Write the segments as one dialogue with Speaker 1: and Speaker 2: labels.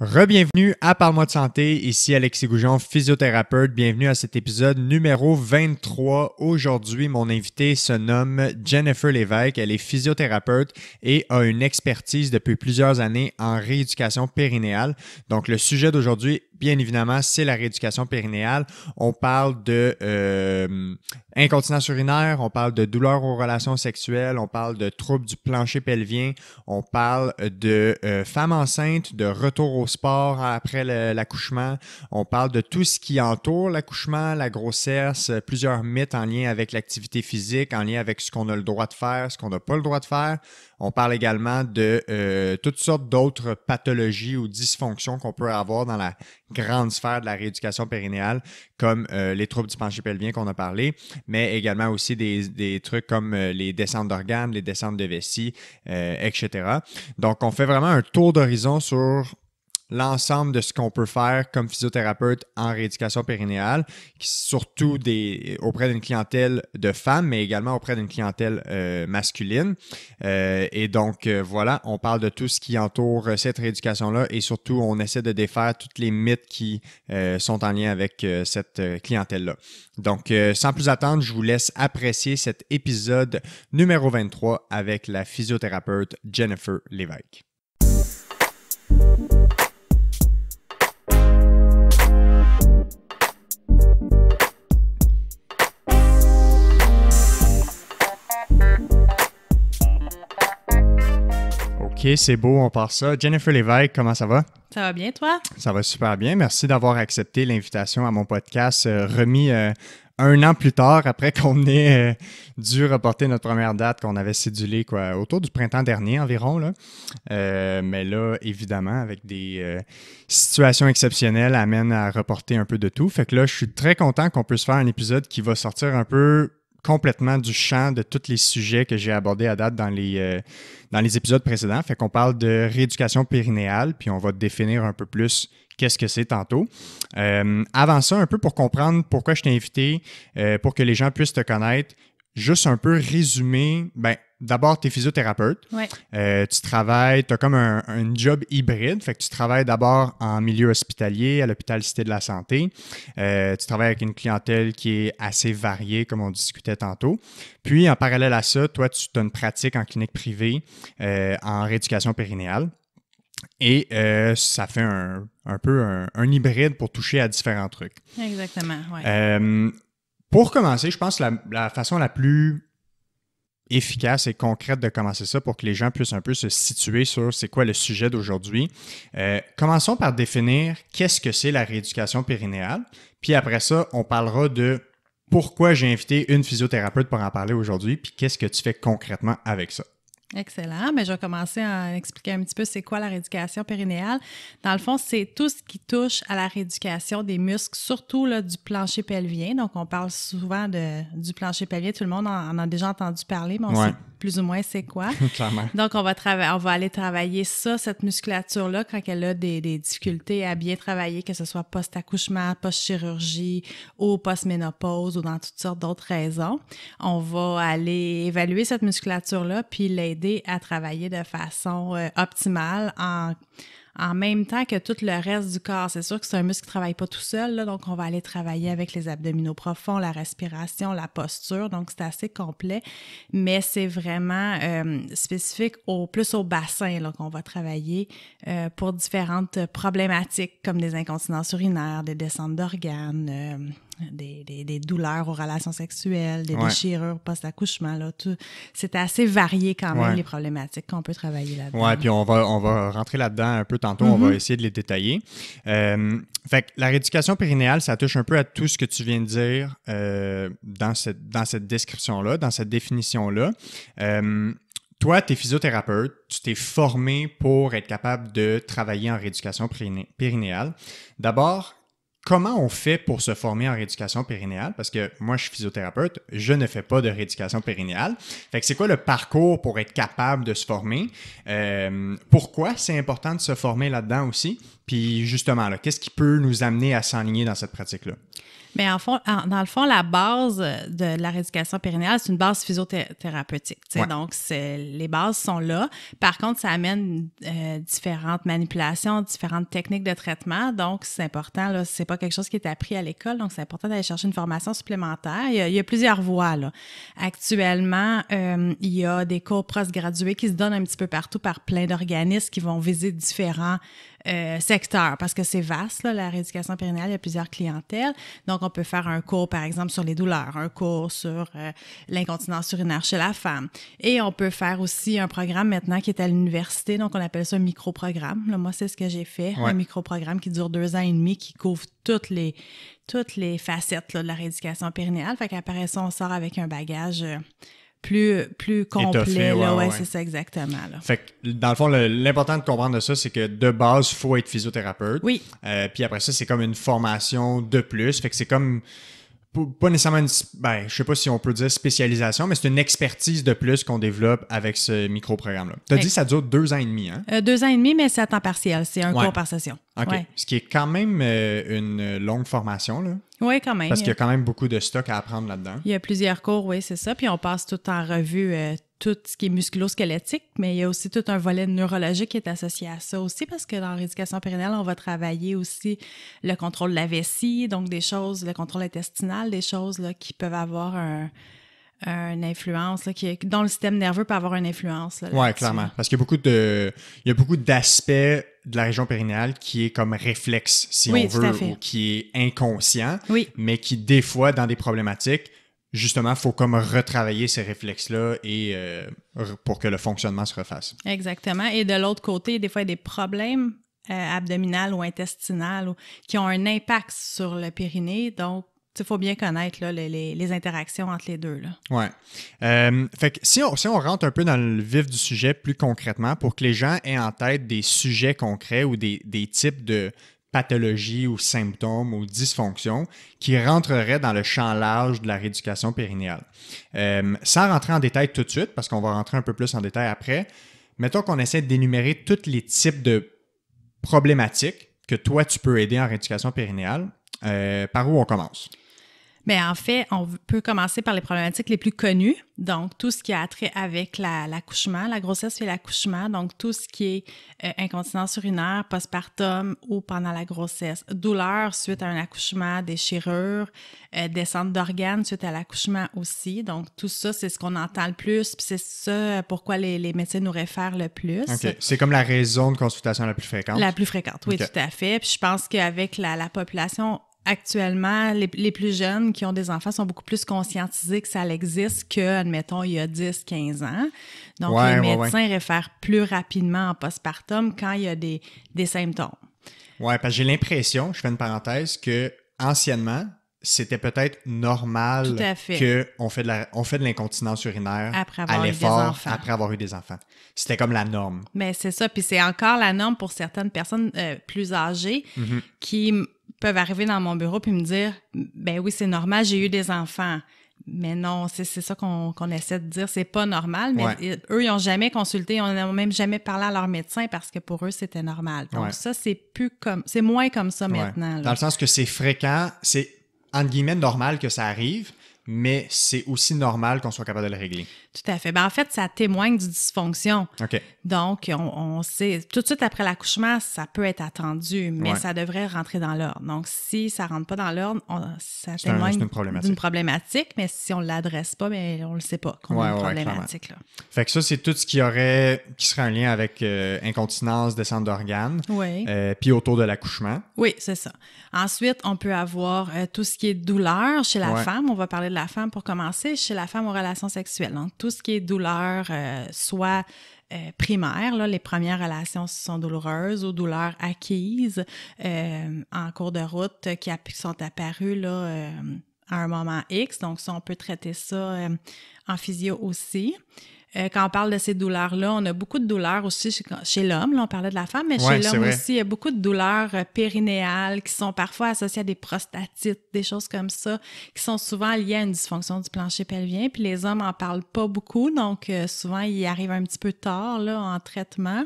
Speaker 1: Rebienvenue à Parle-moi de santé, ici Alexis Goujon, physiothérapeute. Bienvenue à cet épisode numéro 23. Aujourd'hui, mon invité se nomme Jennifer Lévesque. Elle est physiothérapeute et a une expertise depuis plusieurs années en rééducation périnéale. Donc, le sujet d'aujourd'hui bien évidemment, c'est la rééducation périnéale. On parle de euh, incontinence urinaire, on parle de douleurs aux relations sexuelles, on parle de troubles du plancher pelvien, on parle de euh, femmes enceintes, de retour au sport après l'accouchement, on parle de tout ce qui entoure l'accouchement, la grossesse, plusieurs mythes en lien avec l'activité physique, en lien avec ce qu'on a le droit de faire, ce qu'on n'a pas le droit de faire. On parle également de euh, toutes sortes d'autres pathologies ou dysfonctions qu'on peut avoir dans la grande sphère de la rééducation périnéale, comme euh, les troubles du plancher pelvien qu'on a parlé, mais également aussi des, trucs comme euh, les descentes d'organes, les descentes de vessie, etc. Donc, on fait vraiment un tour d'horizon sur l'ensemble de ce qu'on peut faire comme physiothérapeute en rééducation périnéale, surtout des, auprès d'une clientèle de femmes, mais également auprès d'une clientèle euh, masculine. Euh, et donc, euh, voilà, on parle de tout ce qui entoure cette rééducation-là et surtout, on essaie de défaire tous les mythes qui sont en lien avec cette clientèle-là. Donc, sans plus attendre, je vous laisse apprécier cet épisode numéro 23 avec la physiothérapeute Jennifer Lévesque. OK, c'est beau, on part ça. Jennifer Lévesque, comment ça va?
Speaker 2: Ça va bien, toi?
Speaker 1: Ça va super bien. Merci d'avoir accepté l'invitation à mon podcast euh, remis euh, un an plus tard après qu'on ait euh, dû reporter notre première date qu'on avait cédulée quoi, autour du printemps dernier environ. Là. mais là, évidemment, avec des situations exceptionnelles, amène à reporter un peu de tout. Fait que là, je suis très content qu'on puisse faire un épisode qui va sortir un peu complètement du champ de tous les sujets que j'ai abordés à date dans les, euh, dans les épisodes précédents. Fait qu'on parle de rééducation périnéale, puis on va définir un peu plus qu'est-ce que c'est tantôt. Euh, avant ça, un peu pour comprendre pourquoi je t'ai invité, euh, pour que les gens puissent te connaître, juste un peu résumé, ben, d'abord, tu es physiothérapeute. Euh, tu travailles, tu as comme un, job hybride. Fait que tu travailles d'abord en milieu hospitalier, à l'hôpital Cité de la Santé. Euh, tu travailles avec une clientèle qui est assez variée, comme on discutait tantôt. Puis, en parallèle à ça, toi, tu as une pratique en clinique privée euh, en rééducation périnéale. Et ça fait un, peu un, hybride pour toucher à différents trucs. Exactement, pour commencer, je pense que la, façon la plus efficace et concrète de commencer ça pour que les gens puissent un peu se situer sur c'est quoi le sujet d'aujourd'hui. Euh, commençons par définir qu'est-ce que c'est la rééducation périnéale, puis après ça, on parlera de pourquoi j'ai invité une physiothérapeute pour en parler aujourd'hui, puis qu'est-ce que tu fais concrètement avec ça.
Speaker 2: Excellent. Mais je vais commencer à expliquer un petit peu c'est quoi la rééducation périnéale. Dans le fond, c'est tout ce qui touche à la rééducation des muscles, surtout là, du plancher pelvien. Donc, on parle souvent de, du plancher pelvien. Tout le monde en, a déjà entendu parler, mais on sait plus ou moins c'est quoi. Donc, on va, on va aller travailler ça, cette musculature-là, quand elle a des, des, difficultés à bien travailler, que ce soit post-accouchement, post-chirurgie ou post-ménopause ou dans toutes sortes d'autres raisons. On va aller évaluer cette musculature-là puis l'aider à travailler de façon euh, optimale en, même temps que tout le reste du corps. C'est sûr que c'est un muscle qui ne travaille pas tout seul, donc on va aller travailler avec les abdominaux profonds, la respiration, la posture, donc c'est assez complet, mais c'est vraiment euh, spécifique au plus au bassin Donc, on va travailler euh, pour différentes problématiques comme des incontinences urinaires, des descentes d'organes, des, douleurs aux relations sexuelles, des déchirures post-accouchement. Là, tout, c'est assez varié quand même les problématiques qu'on peut travailler là-dedans.
Speaker 1: Oui, puis on va, on va rentrer là-dedans un peu tantôt, on va mm-hmm. essayer de les détailler. Euh, fait la rééducation périnéale, ça touche un peu à tout ce que tu viens de dire euh, dans cette, dans cette description-là, dans cette définition-là. Euh, toi, tu es physiothérapeute, tu t'es formé pour être capable de travailler en rééducation périnéale. D'abord, Comment on fait pour se former en rééducation périnéale? Parce que moi, je suis physiothérapeute, je ne fais pas de rééducation périnéale. Fait que c'est quoi le parcours pour être capable de se former? Euh, pourquoi c'est important de se former là-dedans aussi? Puis justement, qu'est-ce qui peut nous amener à s'enligner dans cette pratique-là?
Speaker 2: Mais en fond, en, dans le fond, la base euh, de la rééducation périnéale, c'est une base physiothérapeutique. Donc, les bases sont là. Par contre, ça amène euh, différentes manipulations, différentes techniques de traitement. Donc, c'est important. Là, c'est pas quelque chose qui est appris à l'école. Donc, c'est important d'aller chercher une formation supplémentaire. Il y a, plusieurs voies. Là. Actuellement, euh, il y a des cours gradués qui se donnent un petit peu partout par plein d'organismes qui vont viser différents euh, parce que c'est vaste, la rééducation périnéale, il y a plusieurs clientèles. Donc, on peut faire un cours, par exemple, sur les douleurs, un cours sur sur euh, l'incontinence urinaire chez la femme. Et on peut faire aussi un programme maintenant qui est à l'université, donc on appelle ça un micro-programme. moi, c'est ce que j'ai fait, un micro-programme qui dure deux ans et demi, qui couvre toutes les, toutes les facettes de la rééducation périnéale. Fait qu'après ça, on sort avec un bagage... Euh, plus, plus complet. ouais, c'est ça, exactement.
Speaker 1: Fait que, dans le fond, l'important de comprendre de ça, c'est que de base, il faut être physiothérapeute. Oui. Euh, puis après ça, c'est comme une formation de plus. Fait que c'est comme pas nécessairement une, ben, je sais pas si on peut dire spécialisation, mais c'est une expertise de plus qu'on développe avec ce micro-programme-là. Tu dit que ça dure deux ans et demi, hein?
Speaker 2: Euh, deux ans et demi, mais c'est à temps partiel. C'est un cours par session.
Speaker 1: OK. Ce qui est quand même euh, une longue formation, là.
Speaker 2: Oui, quand même. Parce qu'il y a quand
Speaker 1: même beaucoup de stock à apprendre là-dedans.
Speaker 2: Il y a plusieurs cours, oui, c'est ça. Puis on passe tout en revue euh, tout ce qui est musculo mais il y a aussi tout un volet neurologique qui est associé à ça aussi, parce que dans l'éducation périnéale, on va travailler aussi le contrôle de la vessie, donc des choses, le contrôle intestinal, des choses qui peuvent avoir une influence, là, qui, dont le système nerveux peut avoir une influence. Oui, clairement.
Speaker 1: Parce qu'il y a beaucoup de, il a beaucoup d'aspects de la région périnéale qui est comme réflexe, si on veut, ou qui est inconscient, mais qui, des fois, dans des problématiques, justement, il faut comme retravailler ces réflexes-là et euh, pour que le fonctionnement se refasse.
Speaker 2: Exactement. Et de l'autre côté, des fois, il y a des problèmes euh, abdominaux ou intestinaux qui ont un impact sur le périnée. Donc, il faut bien connaître les, interactions entre les deux. Là.
Speaker 1: Ouais. Euh, fait si on, si on rentre un peu dans le vif du sujet plus concrètement, pour que les gens aient en tête des sujets concrets ou des types de, pathologies ou symptômes ou dysfonctions qui rentreraient dans le champ large de la rééducation périnéale. Euh, sans rentrer en détail tout de suite, parce qu'on va rentrer un peu plus en détail après, mettons qu'on essaie d'énumérer tous les types de problématiques que toi, tu peux aider en rééducation périnéale. Euh, par où on commence?
Speaker 2: Mais en fait, on peut commencer par les problématiques les plus connues, donc tout ce qui a trait avec l'accouchement, la, grossesse et l'accouchement, donc tout ce qui est sur euh, incontinence urinaire, postpartum ou pendant la grossesse, douleur suite à un accouchement, déchirure, euh, descente d'organes suite à l'accouchement aussi. Donc tout ça, c'est ce qu'on entend le plus, puis c'est ça euh, pourquoi les, médecins nous réfèrent le plus. OK. C'est
Speaker 1: comme la raison de consultation la plus fréquente. La plus fréquente, oui, tout
Speaker 2: à fait. Puis je pense qu'avec la, la population actuellement, les, plus jeunes qui ont des enfants sont beaucoup plus conscientisés que ça existe que, admettons, il y a 10, 15 ans. Donc, les médecins réfèrent plus rapidement en postpartum quand il y a des, symptômes.
Speaker 1: Oui, parce que j'ai l'impression, je fais une parenthèse, que anciennement, c'était peut-être normal qu'on fait de l'incontinence urinaire à l'effort après avoir eu des enfants. C'était comme la norme.
Speaker 2: Mais c'est ça, puis c'est encore la norme pour certaines personnes euh, plus âgées mhm. qui peuvent arriver dans mon bureau puis me dire ben oui c'est normal j'ai eu des enfants mais non c'est ça qu'on essaie de dire c'est pas normal mais eux ils ont jamais consulté on n'a même jamais parlé à leur médecin parce que pour eux c'était normal donc ça c'est plus comme c'est moins comme ça maintenant dans le sens
Speaker 1: que c'est fréquent c'est entre guillemets normal que ça arrive mais c'est aussi normal qu'on soit capable de le régler
Speaker 2: tout à fait. Ben, en fait, ça témoigne du dysfonction. Donc, on, sait, tout de suite après l'accouchement, ça peut être attendu, mais ça devrait rentrer dans l'ordre. Donc, si ça ne rentre pas dans l'ordre, ça témoigne d'une problématique. mais si on ne l'adresse pas, ben, on ne le sait pas qu'on a une problématique. Là.
Speaker 1: Fait que ça, c'est tout ce qui aurait, qui serait un lien avec euh, incontinence, descente d'organes, oui. Euh, puis autour de l'accouchement.
Speaker 2: Oui, c'est ça. Ensuite, on peut avoir euh, tout ce qui est douleur chez la femme. On va parler de la femme pour commencer, chez la femme aux relations sexuelles. Donc, tout ce qui est douleur, euh, soit euh, primaire, les premières relations sont douloureuses ou douleurs acquises euh, en cours de route qui sont apparues là, à un moment X. Donc, on peut traiter ça en physio aussi. Euh, quand on parle de ces douleurs-là, on a beaucoup de douleurs aussi chez, l'homme. Là, on parlait de la femme, mais chez l'homme aussi, il y a beaucoup de douleurs euh, périnéales qui sont parfois associées à des prostatites, des choses comme ça, qui sont souvent liées à une dysfonction du plancher pelvien. Puis les hommes en parlent pas beaucoup, donc euh, souvent, ils arrivent un petit peu tard là, en traitement.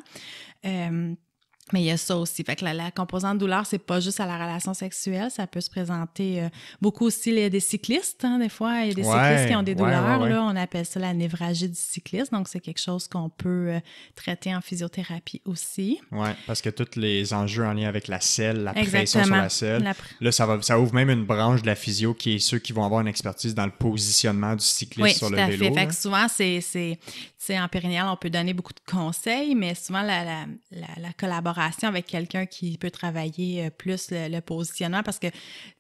Speaker 2: Mais il y a ça aussi. Fait que la, composante douleur, c'est pas juste à la relation sexuelle, ça peut se présenter euh, beaucoup aussi. Il des cyclistes, hein, des fois, il y a des cyclistes qui ont des douleurs. on appelle ça la névragie du cycliste. Donc, c'est quelque chose qu'on peut euh, traiter en physiothérapie aussi.
Speaker 1: Oui, parce que tous les enjeux en lien avec la selle, la pression sur la selle, là, ça, va, ça ouvre même une branche de la physio qui est ceux qui vont avoir une expertise dans le positionnement du cycliste sur le vélo. Fait. Fait que
Speaker 2: souvent, c'est, en périnéal, on peut donner beaucoup de conseils, mais souvent, la collaboration avec quelqu'un qui peut travailler euh, plus le, positionnement parce que,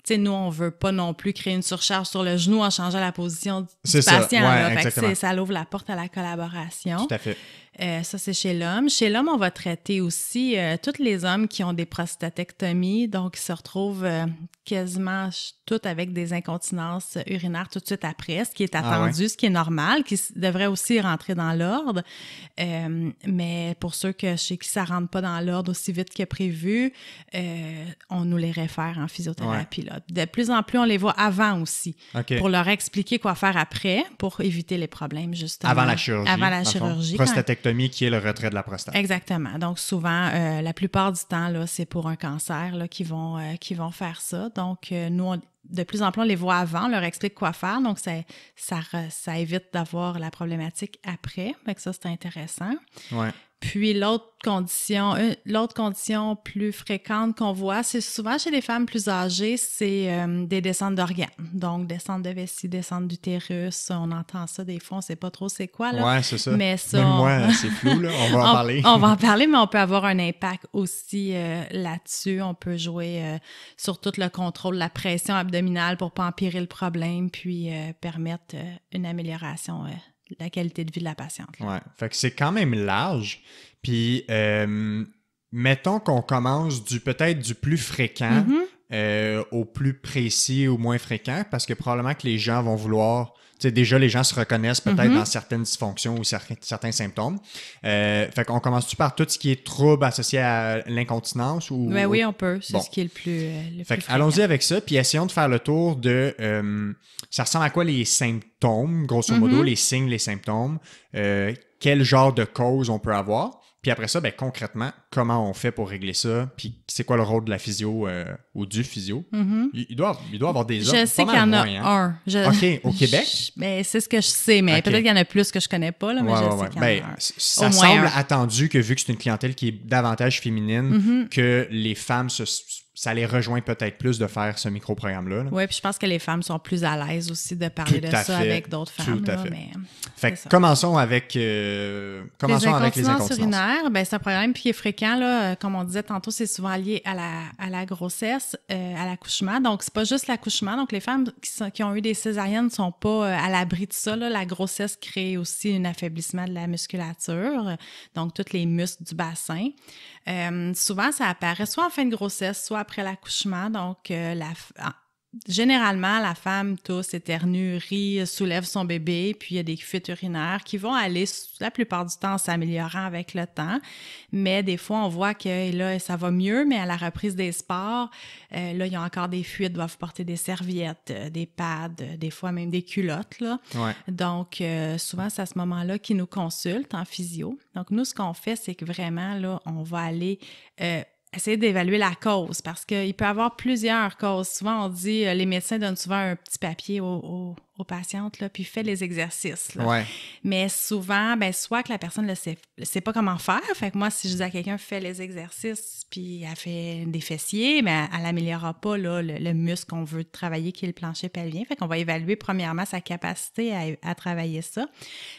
Speaker 2: tu nous, on ne veut pas non plus créer une surcharge sur le genou en changeant la position du, patient. Ça, ça ouvre la porte à la collaboration. Tout à fait. Euh, ça, c'est chez l'homme. Chez l'homme, on va traiter aussi euh, tous les hommes qui ont des prostatectomies, donc qui se retrouvent euh, quasiment tous avec des incontinences urinaires tout de suite après, ce qui est ah attendu, ce qui est normal, qui devrait aussi rentrer dans l'ordre. mais pour ceux que, chez qui ça rentre pas dans l'ordre aussi vite que prévu, on nous les réfère en physiothérapie. De plus en plus, on les voit avant aussi, pour leur expliquer quoi faire après, pour éviter les problèmes, justement. Avant la chirurgie. Avant la chirurgie. Prostatectomie
Speaker 1: qui est le retrait de la prostate.
Speaker 2: Exactement. Donc souvent, euh, la plupart du temps, là, c'est pour un cancer qui, vont, euh, qui vont faire ça. Donc euh, nous, de plus en plus, on les voit avant, on leur explique quoi faire. Donc ça, ça, ça évite d'avoir la problématique après. donc ça, c'est intéressant. Ouais. Puis l'autre condition, euh, l'autre condition plus fréquente qu'on voit, c'est souvent chez les femmes plus âgées, c'est euh, des descentes d'organes. Donc descente de vessie, descente d'utérus, on entend ça des fois, on ne sait pas trop c'est quoi là. Ouais, c'est ça. Mais ça on... moi, c'est flou là, on va en parler. on va en parler, mais on peut avoir un impact aussi euh, là-dessus, on peut jouer sur tout le contrôle de la pression abdominale pour pas empirer le problème puis permettre une amélioration la qualité de vie de la patiente.
Speaker 1: Ouais, fait que c'est quand même large. Puis, euh, mettons qu'on commence du peut-être du plus fréquent mm-hmm. Euh, au plus précis ou moins fréquent parce que probablement que les gens vont vouloir. Déjà, les gens se reconnaissent peut-être mhm. dans certaines dysfonctions ou certains symptômes. Euh, fait qu'on commence-tu par tout ce qui est trouble associé à l'incontinence ou. Ben oui, on peut. C'est ce qui
Speaker 2: est le plus. Euh, fait allons-y
Speaker 1: avec ça, puis essayons de faire le tour de. ça ressemble à quoi les symptômes, grosso modo, mhm. les signes, les symptômes. quel genre de cause on peut avoir. Puis après ça, ben, concrètement, comment on fait pour régler ça? Puis c'est quoi le rôle de la physio euh, ou du physio? Mm-hmm. il, doit, il doit avoir des Je sais qu'il y en a hein. un. OK, au Québec?
Speaker 2: Mais ben, c'est ce que je sais, mais peut-être qu'il y en a plus que je connais pas, là, mais Ça semble
Speaker 1: attendu que vu que c'est une clientèle qui est davantage féminine, mm-hmm. que les femmes se ça les rejoint peut-être plus de faire ce micro-programme-là.
Speaker 2: oui, puis je pense que les femmes sont plus à l'aise aussi de parler de ça avec d'autres femmes. Tout à fait. Mais
Speaker 1: fait commençons avec, euh, commençons avec les incontinences urinaires.
Speaker 2: Ben, c'est un problème qui est fréquent. Là, euh, comme on disait tantôt, c'est souvent lié à la, à la grossesse, euh, à l'accouchement. Donc, c'est pas juste l'accouchement. Donc, les femmes qui, qui, ont eu des césariennes ne sont pas euh, à l'abri de ça. Là. La grossesse crée aussi un affaiblissement de la musculature, donc tous les muscles du bassin. souvent, ça apparaît soit en fin de grossesse, soit après l'accouchement. Donc, euh, la, ah, généralement, la femme tousse, éternue, rit, soulève son bébé, puis il y a des fuites urinaires qui vont aller la plupart du temps en s'améliorant avec le temps. Mais des fois, on voit que eh, là, ça va mieux, mais à la reprise des sports, euh, là, il y a encore des fuites, doivent porter des serviettes, euh, des pads, des fois même des culottes. Donc, souvent, c'est à ce moment-là qu'ils nous consultent en physio. Donc, nous, ce qu'on fait, c'est que vraiment, là, on va aller... Essayez d'évaluer la cause parce qu'il peut y avoir plusieurs causes. Souvent, on dit, euh, les médecins donnent souvent un petit papier au aux patientes, là, puis fait les exercices. Mais souvent, ben, soit que la personne ne sait, pas comment faire, fait que moi, si je dis à quelqu'un, fais les exercices, puis elle fait des fessiers, mais elle n'améliorera pas le, muscle qu'on veut travailler, qui est le plancher pelvien. Fait qu'on va évaluer premièrement sa capacité à, travailler ça,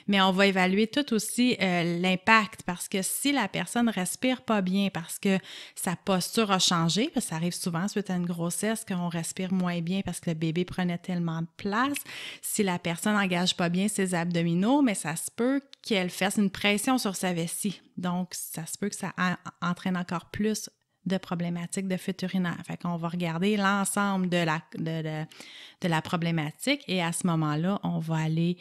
Speaker 2: mais on va évaluer tout aussi euh, l'impact, parce que si la personne respire pas bien, parce que sa posture a changé, ça arrive souvent suite à une grossesse qu'on respire moins bien parce que le bébé prenait tellement de place, si la personne n'engage pas bien ses abdominaux, mais ça se peut qu'elle fasse une pression sur sa vessie. Donc, ça se peut que ça entraîne encore plus de problématiques de fuite urinaire. Fait qu'on va regarder l'ensemble de la, de la problématique et à ce moment-là, on va aller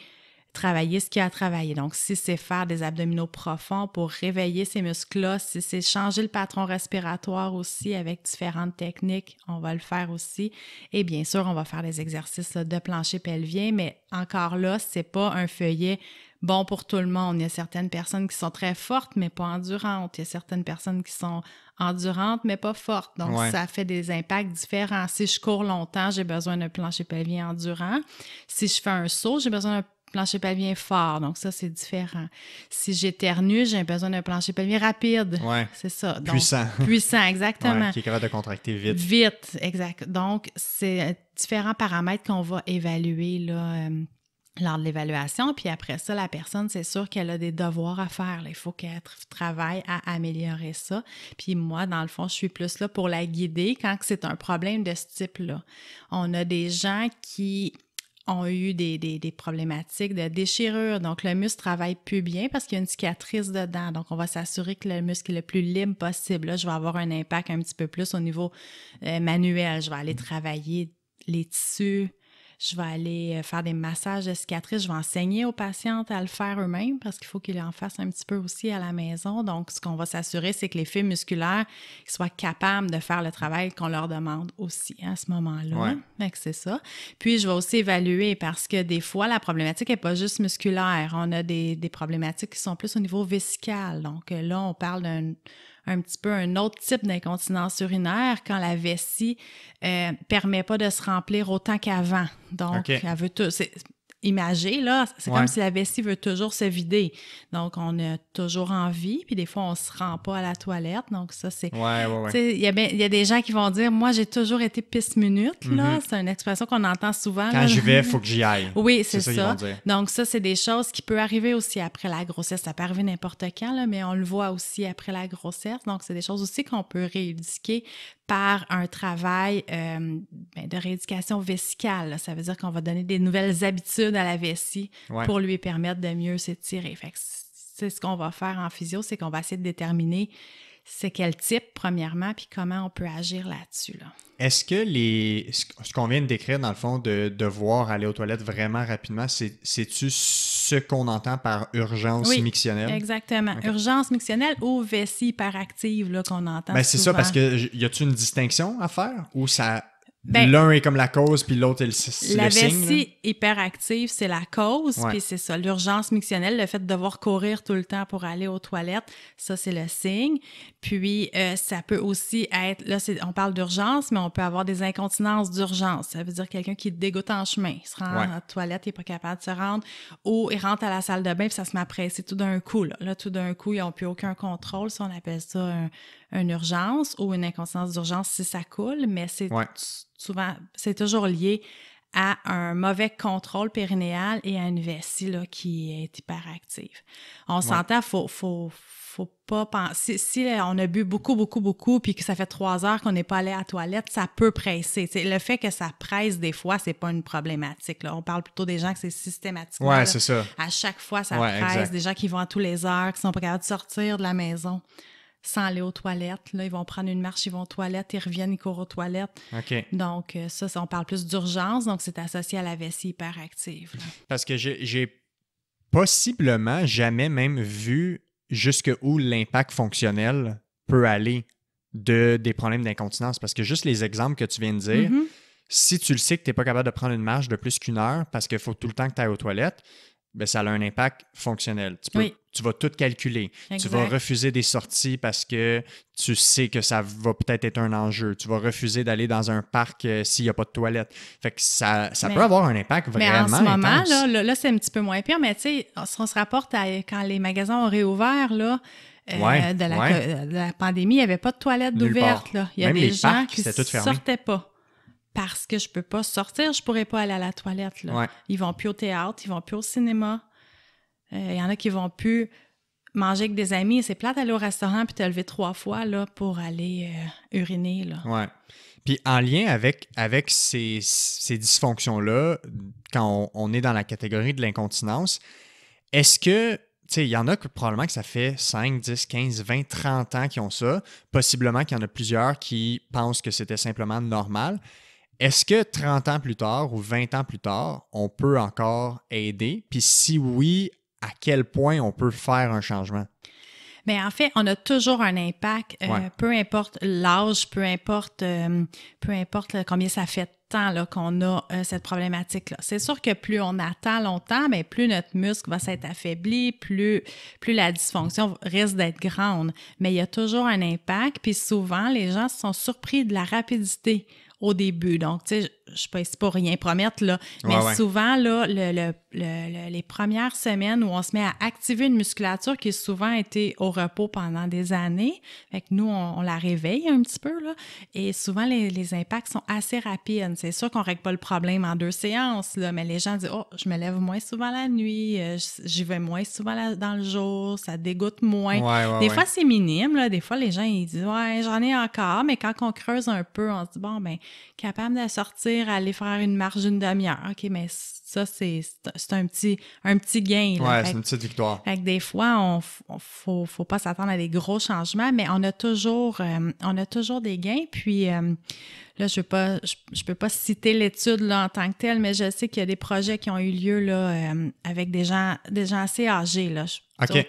Speaker 2: travailler ce qu'il y a à travailler. Donc, si c'est faire des abdominaux profonds pour réveiller ces muscles-là, si c'est changer le patron respiratoire aussi avec différentes techniques, on va le faire aussi. Et bien sûr, on va faire des exercices de plancher pelvien, mais encore là, c'est pas un feuillet bon pour tout le monde. Il y a certaines personnes qui sont très fortes, mais pas endurantes. Il y a certaines personnes qui sont endurantes, mais pas fortes. Donc, ça fait des impacts différents. Si je cours longtemps, j'ai besoin d'un plancher pelvien endurant. Si je fais un saut, j'ai besoin d'un plancher pelvien fort. Donc, ça, c'est différent. Si j'éternue, j'ai besoin d'un plancher pelvien rapide. Oui, C'est ça. puissant. Puissant, exactement. qui est
Speaker 1: capable de contracter vite.
Speaker 2: Vite, exact. Donc, c'est différents paramètres qu'on va évaluer euh, lors de l'évaluation. Puis après ça, la personne, c'est sûr qu'elle a des devoirs à faire. Il faut qu'elle travaille à améliorer ça. Puis moi, dans le fond, je suis plus là pour la guider quand c'est un problème de ce type-là. On a des gens qui ont eu des, problématiques de déchirure. Donc, le muscle travaille plus bien parce qu'il y a une cicatrice dedans. Donc, on va s'assurer que le muscle est le plus libre possible. Là, je vais avoir un impact un petit peu plus au niveau euh, manuel. Je vais aller travailler les tissus, je vais aller euh, faire des massages de cicatrices, je vais enseigner aux patientes à le faire eux-mêmes parce qu'il faut qu'ils en fassent un petit peu aussi à la maison. Donc, ce qu'on va s'assurer, c'est que les filles musculaires soient capables de faire le travail qu'on leur demande aussi à ce moment-là. c'est ça. Puis, je vais aussi évaluer parce que des fois, la problématique n'est pas juste musculaire. On a des, des problématiques qui sont plus au niveau vesical. Donc, euh, là, on parle d'un un petit peu un autre type d'incontinence urinaire quand la vessie euh, permet pas de se remplir autant qu'avant. Donc, elle veut tout imagé, là, c'est comme si la vessie veut toujours se vider. Donc, on a toujours envie, puis des fois, on se rend pas à la toilette. Donc, ça, c'est... Ouais, Il y, a des gens qui vont dire, moi, j'ai toujours été pisse minute, là. Mhm. C'est une expression qu'on entend souvent. Quand j'y vais, faut que j'y aille. Oui, c'est ça. Donc, ça, c'est des choses qui peuvent arriver aussi après la grossesse. Ça peut arriver n'importe quand, là, mais on le voit aussi après la grossesse. Donc, c'est des choses aussi qu'on peut rééduquer par un travail euh, ben, de rééducation vesicale. Ça veut dire qu'on va donner des nouvelles habitudes à la vessie pour lui permettre de mieux s'étirer. Fait c'est ce qu'on va faire en physio, c'est qu'on va essayer de déterminer c'est quel type, premièrement, puis comment on peut agir là-dessus. Là. dessus
Speaker 1: est ce que les ce qu'on vient de décrire, dans le fond, de devoir aller aux toilettes vraiment rapidement, c'est-tu ce qu'on entend par urgence oui, Exactement.
Speaker 2: Urgence mixtionnelle ou vessie hyperactive qu'on entend. Ben, c'est ça, parce
Speaker 1: que y a-t-il une distinction à faire ou ça ben, l'un est comme la cause, puis l'autre est le, signe. La vessie
Speaker 2: hyperactive, c'est la cause, puis c'est ça. L'urgence mictionnelle, le fait de devoir courir tout le temps pour aller aux toilettes, ça, c'est le signe. Puis, euh, ça peut aussi être, là, on parle d'urgence, mais on peut avoir des incontinences d'urgence. Ça veut dire quelqu'un qui dégoûte en chemin, se rend à la toilette, il n'est pas capable de se rendre, ou il rentre à la salle de bain, puis ça se met à tout d'un coup. Là, là tout d'un coup, ils n'ont plus aucun contrôle. Ça, on appelle ça un une urgence ou une inconscience d'urgence si ça coule, mais c'est souvent, c'est toujours lié à un mauvais contrôle périnéal et à une vessie qui est hyperactive. On s'entend, faut, faut, pas penser. Si, on a bu beaucoup, beaucoup, beaucoup, puis que ça fait trois heures qu'on n'est pas allé à la toilette, ça peut presser. le fait que ça presse des fois, c'est pas une problématique. On parle plutôt des gens que c'est systématique. Ouais, c'est ça. À chaque fois, ça presse. Des gens qui vont à tous les heures, qui sont pas capables de sortir de la maison sans aller aux toilettes. Là, ils vont prendre une marche, ils vont aux toilettes, ils reviennent, ils courent aux toilettes. Donc, euh, ça, on parle plus d'urgence, donc c'est associé à la vessie hyperactive.
Speaker 1: Parce que j'ai possiblement jamais même vu jusqu'où l'impact fonctionnel peut aller de, des problèmes d'incontinence. Parce que juste les exemples que tu viens de dire, mm-hmm. si tu le sais que tu n'es pas capable de prendre une marche de plus qu'une heure parce qu'il faut tout le temps que tu ailles aux toilettes, ben, ça a un impact fonctionnel. Tu, peux, tu vas tout calculer. Tu vas refuser des sorties parce que tu sais que ça va peut-être être un enjeu. Tu vas refuser d'aller dans un parc euh, s'il n'y a pas de toilette. Fait que ça, ça peut avoir un impact vraiment Mais en ce moment,
Speaker 2: là, c'est un petit peu moins pire, mais tu sais, on, se rapporte à quand les magasins ont réouvert, là, euh, de, la, pandémie, il n'y avait pas de toilette ouverte Il y a des gens qui ne sortaient pas parce que je peux pas sortir, je pourrais pas aller à la toilette. Là. Ils vont plus au théâtre, ils vont plus au cinéma. Il euh, y en a qui vont plus manger avec des amis. C'est plate d'aller au restaurant puis te lever trois fois là, pour aller euh, uriner. Là.
Speaker 1: Ouais. Puis en lien avec, avec ces, ces dysfonctions-là, quand on, est dans la catégorie de l'incontinence, est-ce que, tu sais, il y en a probablement que ça fait 5, 10, 15, 20, 30 ans qu'ils ont ça. Possiblement qu'il y en a plusieurs qui pensent que c'était simplement normal. Est-ce que 30 ans plus tard ou 20 ans plus tard, on peut encore aider? Puis si oui, à quel point on peut faire un changement?
Speaker 2: Mais ben, en fait, on a toujours un impact, euh, peu importe l'âge, peu importe, euh, peu importe combien ça fait de temps qu'on a euh, cette problématique-là. C'est sûr que plus on attend longtemps, mais ben, plus notre muscle va s'être affaibli, plus, plus la dysfonction risque d'être grande. Mais il y a toujours un impact, puis souvent, les gens sont surpris de la rapidité au début. Donc, tu sais, je sais pas rien promettre, là, mais souvent, là, les premières semaines où on se met à activer une musculature qui a souvent été au repos pendant des années, fait nous, on, la réveille un petit peu, là, et souvent, les, impacts sont assez rapides. C'est sûr qu'on règle pas le problème en deux séances, là, mais les gens disent « Oh, je me lève moins souvent la nuit, euh, j'y vais moins souvent dans le jour, ça dégoûte moins. des fois, c'est minime, là, des fois, les gens, ils disent « Ouais, j'en ai encore », mais quand on creuse un peu, on se dit « Bon, ben capable de sortir aller faire une marge d'une demi-heure. OK, mais ça, c'est un petit, un petit gain. Oui, c'est une petite victoire. Fait que des fois, on, ne faut, pas s'attendre à des gros changements, mais on a toujours, euh, on a toujours des gains. Puis euh, là, je ne je, peux pas citer l'étude en tant que telle, mais je sais qu'il y a des projets qui ont eu lieu là, euh, avec des gens, des gens assez âgés. Là. OK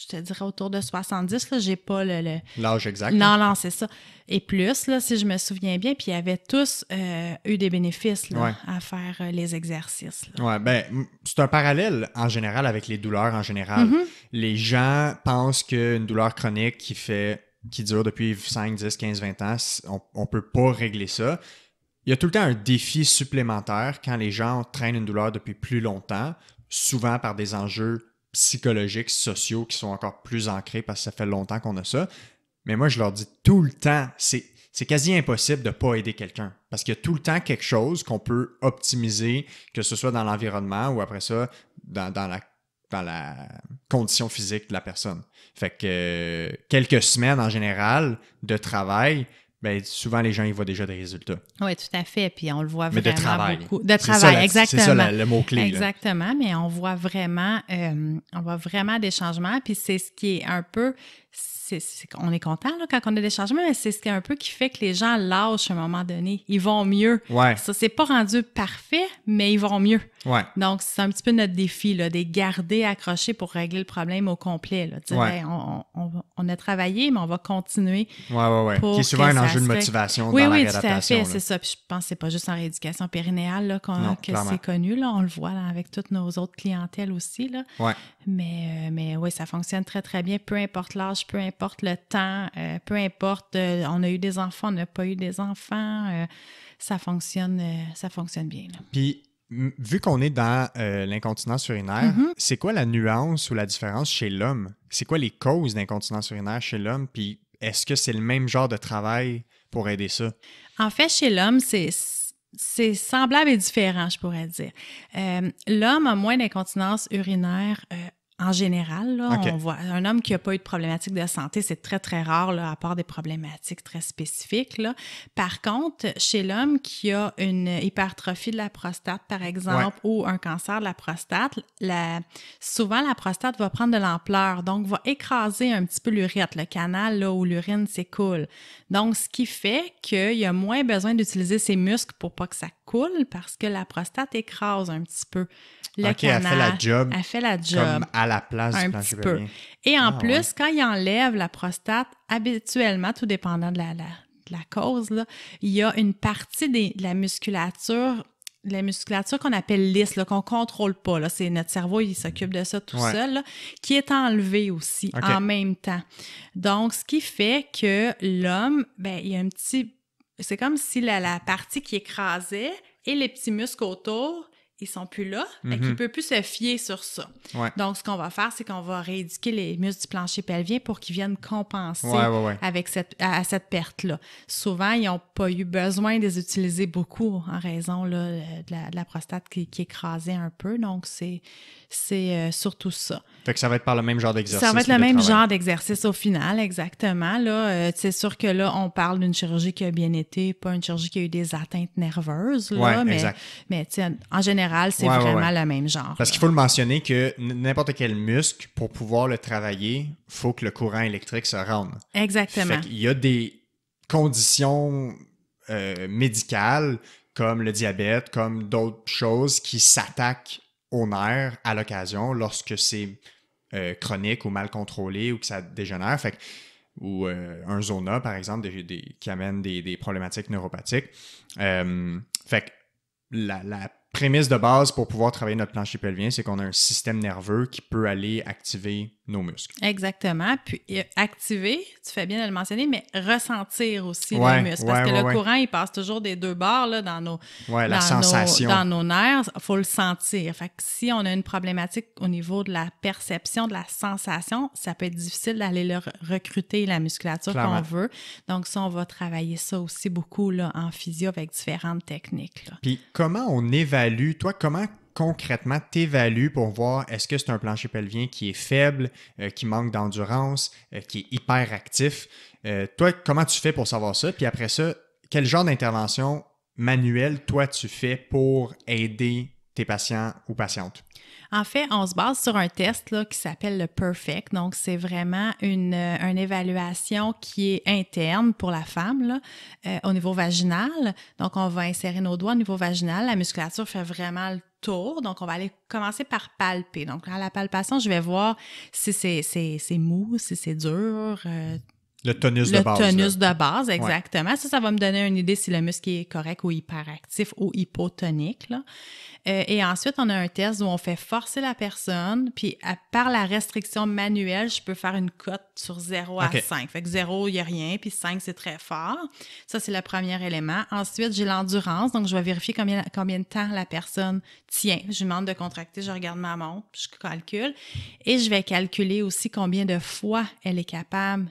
Speaker 2: je te dirais autour de 70, là, j'ai pas le...
Speaker 1: L'âge exact. Non, hein? non,
Speaker 2: c'est ça. Et plus, là, si je me souviens bien, puis ils avaient tous euh, eu des bénéfices à faire euh, les exercices.
Speaker 1: Oui, ben, c'est un parallèle en général avec les douleurs en général. Mm-hmm. Les gens pensent qu'une douleur chronique qui fait qui dure depuis 5, 10, 15, 20 ans, on ne peut pas régler ça. Il y a tout le temps un défi supplémentaire quand les gens traînent une douleur depuis plus longtemps, souvent par des enjeux psychologiques, sociaux qui sont encore plus ancrés parce que ça fait longtemps qu'on a ça. Mais moi, je leur dis tout le temps, c'est, c'est quasi impossible de ne pas aider quelqu'un parce qu'il y a tout le temps quelque chose qu'on peut optimiser, que ce soit dans l'environnement ou après ça, dans, la la condition physique de la personne. Fait que euh, quelques semaines en général de travail, Bien, souvent, les gens, ils voient déjà des résultats.
Speaker 2: Oui, tout à fait. Puis on le voit vraiment. Beaucoup. De travail, exactement. C'est ça le mot-clé. Exactement, mais on voit vraiment, euh, on voit vraiment des changements. Puis c'est ce qui est un peu c'est, on est content quand on a des changements, mais c'est ce un peu qui fait que les gens lâchent à un moment donné. Ils vont mieux. Ouais. Ça, c'est pas rendu parfait, mais ils vont mieux. Ouais. Donc, c'est un petit peu notre défi, là, de garder accroché pour régler le problème au complet. Là. on, a travaillé, mais on va continuer. Oui, oui, oui. Qui est souvent un enjeu de motivation dans la réadaptation. Oui, c'est ça. je pense que c'est pas juste en rééducation périnéale que c'est connu. Là. On le voit avec toutes nos autres clientèles aussi. Là. Mais, euh, mais oui, ça fonctionne très, très bien, peu importe l'âge, peu importe importe le temps, euh, peu importe, euh, on a eu des enfants, on n'a pas eu des enfants, euh, ça fonctionne, ça fonctionne bien.
Speaker 1: Puis vu qu'on est dans l'incontinence urinaire, mhm. c'est quoi la nuance ou la différence chez l'homme C'est quoi les causes d'incontinence urinaire chez l'homme Puis est-ce que c'est le même genre de travail pour aider ça
Speaker 2: En fait, chez l'homme, c'est semblable et différent, je pourrais dire. L'homme a moins d'incontinence urinaire en général, on voit un homme qui n'a pas eu de problématique de santé, c'est très, très rare, là, à part des problématiques très spécifiques. Par contre, chez l'homme qui a une hypertrophie de la prostate, par exemple, ou un cancer de la prostate, souvent la prostate va prendre de l'ampleur, donc va écraser un petit peu l'urètre, le canal là, où l'urine s'écoule. Donc, ce qui fait qu'il y a moins besoin d'utiliser ses muscles pour pas que ça coule, parce que la prostate écrase un petit peu le canal. Elle fait la job la
Speaker 1: place un petit peu.
Speaker 2: Et en ah, plus, quand il enlève la prostate, habituellement, tout dépendant de la, cause, il y a une partie des, de la musculature la musculature qu'on appelle lisse, qu'on ne contrôle pas, c'est notre cerveau, il s'occupe de ça tout seul, qui est enlevé aussi en même temps. Donc, ce qui fait que l'homme, ben, il y a un petit... C'est comme si la, la partie qui écrasait et les petits muscles autour ils sont plus là, et qu'ils mhm. qu'il peut plus se fier sur ça. Donc, ce qu'on va faire, c'est qu'on va rééduquer les muscles du plancher pelvien pour qu'ils viennent compenser avec cette, à, cette perte-là. Souvent, ils n'ont pas eu besoin de les utiliser beaucoup en raison de, la, prostate qui, qui écrasait un peu. Donc, c'est c'est euh, surtout ça.
Speaker 1: Fait que ça va être par le même genre d'exercice. Ça va être le même genre
Speaker 2: d'exercice au final, exactement. Là, c'est euh, sûr que là, on parle d'une chirurgie qui a bien été, pas une chirurgie qui a eu des atteintes nerveuses. mais, en général, c'est vraiment le même genre. Parce
Speaker 1: qu'il faut le mentionner que n'importe quel muscle, pour pouvoir le travailler, faut que le courant électrique se rende. Exactement. Il y a des conditions euh, médicales comme le diabète, comme d'autres choses qui s'attaquent au à l'occasion lorsque c'est euh, chronique ou mal contrôlé ou que ça dégénère. ou euh, un zona, par exemple, des, qui amène des, problématiques neuropathiques. Euh, fait la, la, prémisse de base pour pouvoir travailler notre plancher pelvien, c'est qu'on a un système nerveux qui peut aller activer nos muscles.
Speaker 2: Exactement. Puis euh, activer, tu fais bien de le mentionner, mais ressentir aussi nos muscles. parce que le courant, il passe toujours des deux bords là, dans, nos,
Speaker 1: dans,
Speaker 2: nerfs. Il faut le sentir. Fait que si on a une problématique au niveau de la perception, de la sensation, ça peut être difficile d'aller leur recruter la musculature qu'on veut. Donc ça, on va travailler ça aussi beaucoup là, en physio avec différentes techniques.
Speaker 1: Puis comment on évalue, toi, comment concrètement t'évalues pour voir est-ce que c'est un plancher pelvien qui est faible, euh, qui manque d'endurance, euh, qui est hyper actif? Euh, toi, comment tu fais pour savoir ça? Puis après ça, quel genre d'intervention manuelle, toi, tu fais pour aider tes patients ou patientes?
Speaker 2: En fait, on se base sur un test là, qui s'appelle le Perfect. Donc, c'est vraiment une, évaluation qui est interne pour la femme au niveau vaginal. Donc, on va insérer nos doigts au niveau vaginal. La musculature fait vraiment le donc, on va aller commencer par palper. Donc, à la palpation, je vais voir si c'est mou, si c'est dur, euh,
Speaker 1: le tonus de base. Le tonus de base, exactement.
Speaker 2: Ça, ça va me donner une idée si le muscle est correct ou hyperactif ou hypotonique. Là. Euh, et ensuite, on a un test où on fait forcer la personne, puis à, par la restriction manuelle, je peux faire une cote sur 0 à 5. Fait que 0, il n'y a rien, puis 5, c'est très fort. Ça, c'est le premier élément. Ensuite, j'ai l'endurance, donc je vais vérifier combien, combien de temps la personne tient. Je lui demande de contracter, je regarde ma montre, je calcule. Et je vais calculer aussi combien de fois elle est capable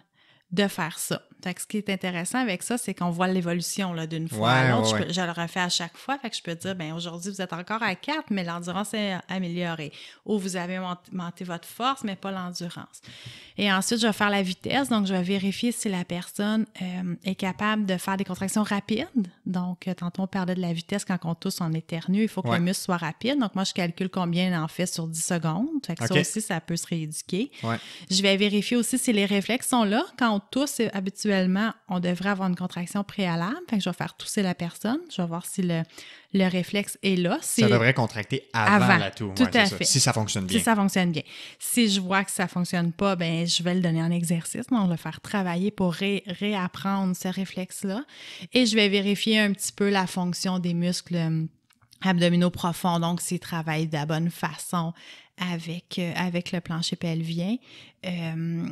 Speaker 2: de faire ça ce qui est intéressant avec ça, c'est qu'on voit l'évolution d'une fois à l'autre. Je, le refais à chaque fois. je peux dire, ben aujourd'hui, vous êtes encore à 4, mais l'endurance est améliorée. Ou vous avez augmenté votre force, mais pas l'endurance. Et ensuite, je vais faire la vitesse. Donc, je vais vérifier si la personne euh, est capable de faire des contractions rapides. Donc, euh, tantôt, on parlait de la vitesse. Quand on tousse, on éternue. Il faut que le muscle soit rapide. Donc, moi, je calcule combien il en fait sur 10 secondes. ça aussi, ça peut se rééduquer. Je vais vérifier aussi si les réflexes sont là. Quand on tousse, habituellement, on devrait avoir une contraction préalable. je vais faire tousser la personne. Je vais voir si le, réflexe est là. Si ça devrait
Speaker 1: contracter avant, la toux. Tout à fait. Si ça fonctionne bien. Si ça
Speaker 2: fonctionne bien. Si je vois que ça fonctionne pas, ben je vais le donner en exercice. On va le faire travailler pour réapprendre ce réflexe-là. Et je vais vérifier un petit peu la fonction des muscles euh, abdominaux profonds, donc s'ils travaillent de la bonne façon avec, euh, le plancher pelvien. Euh,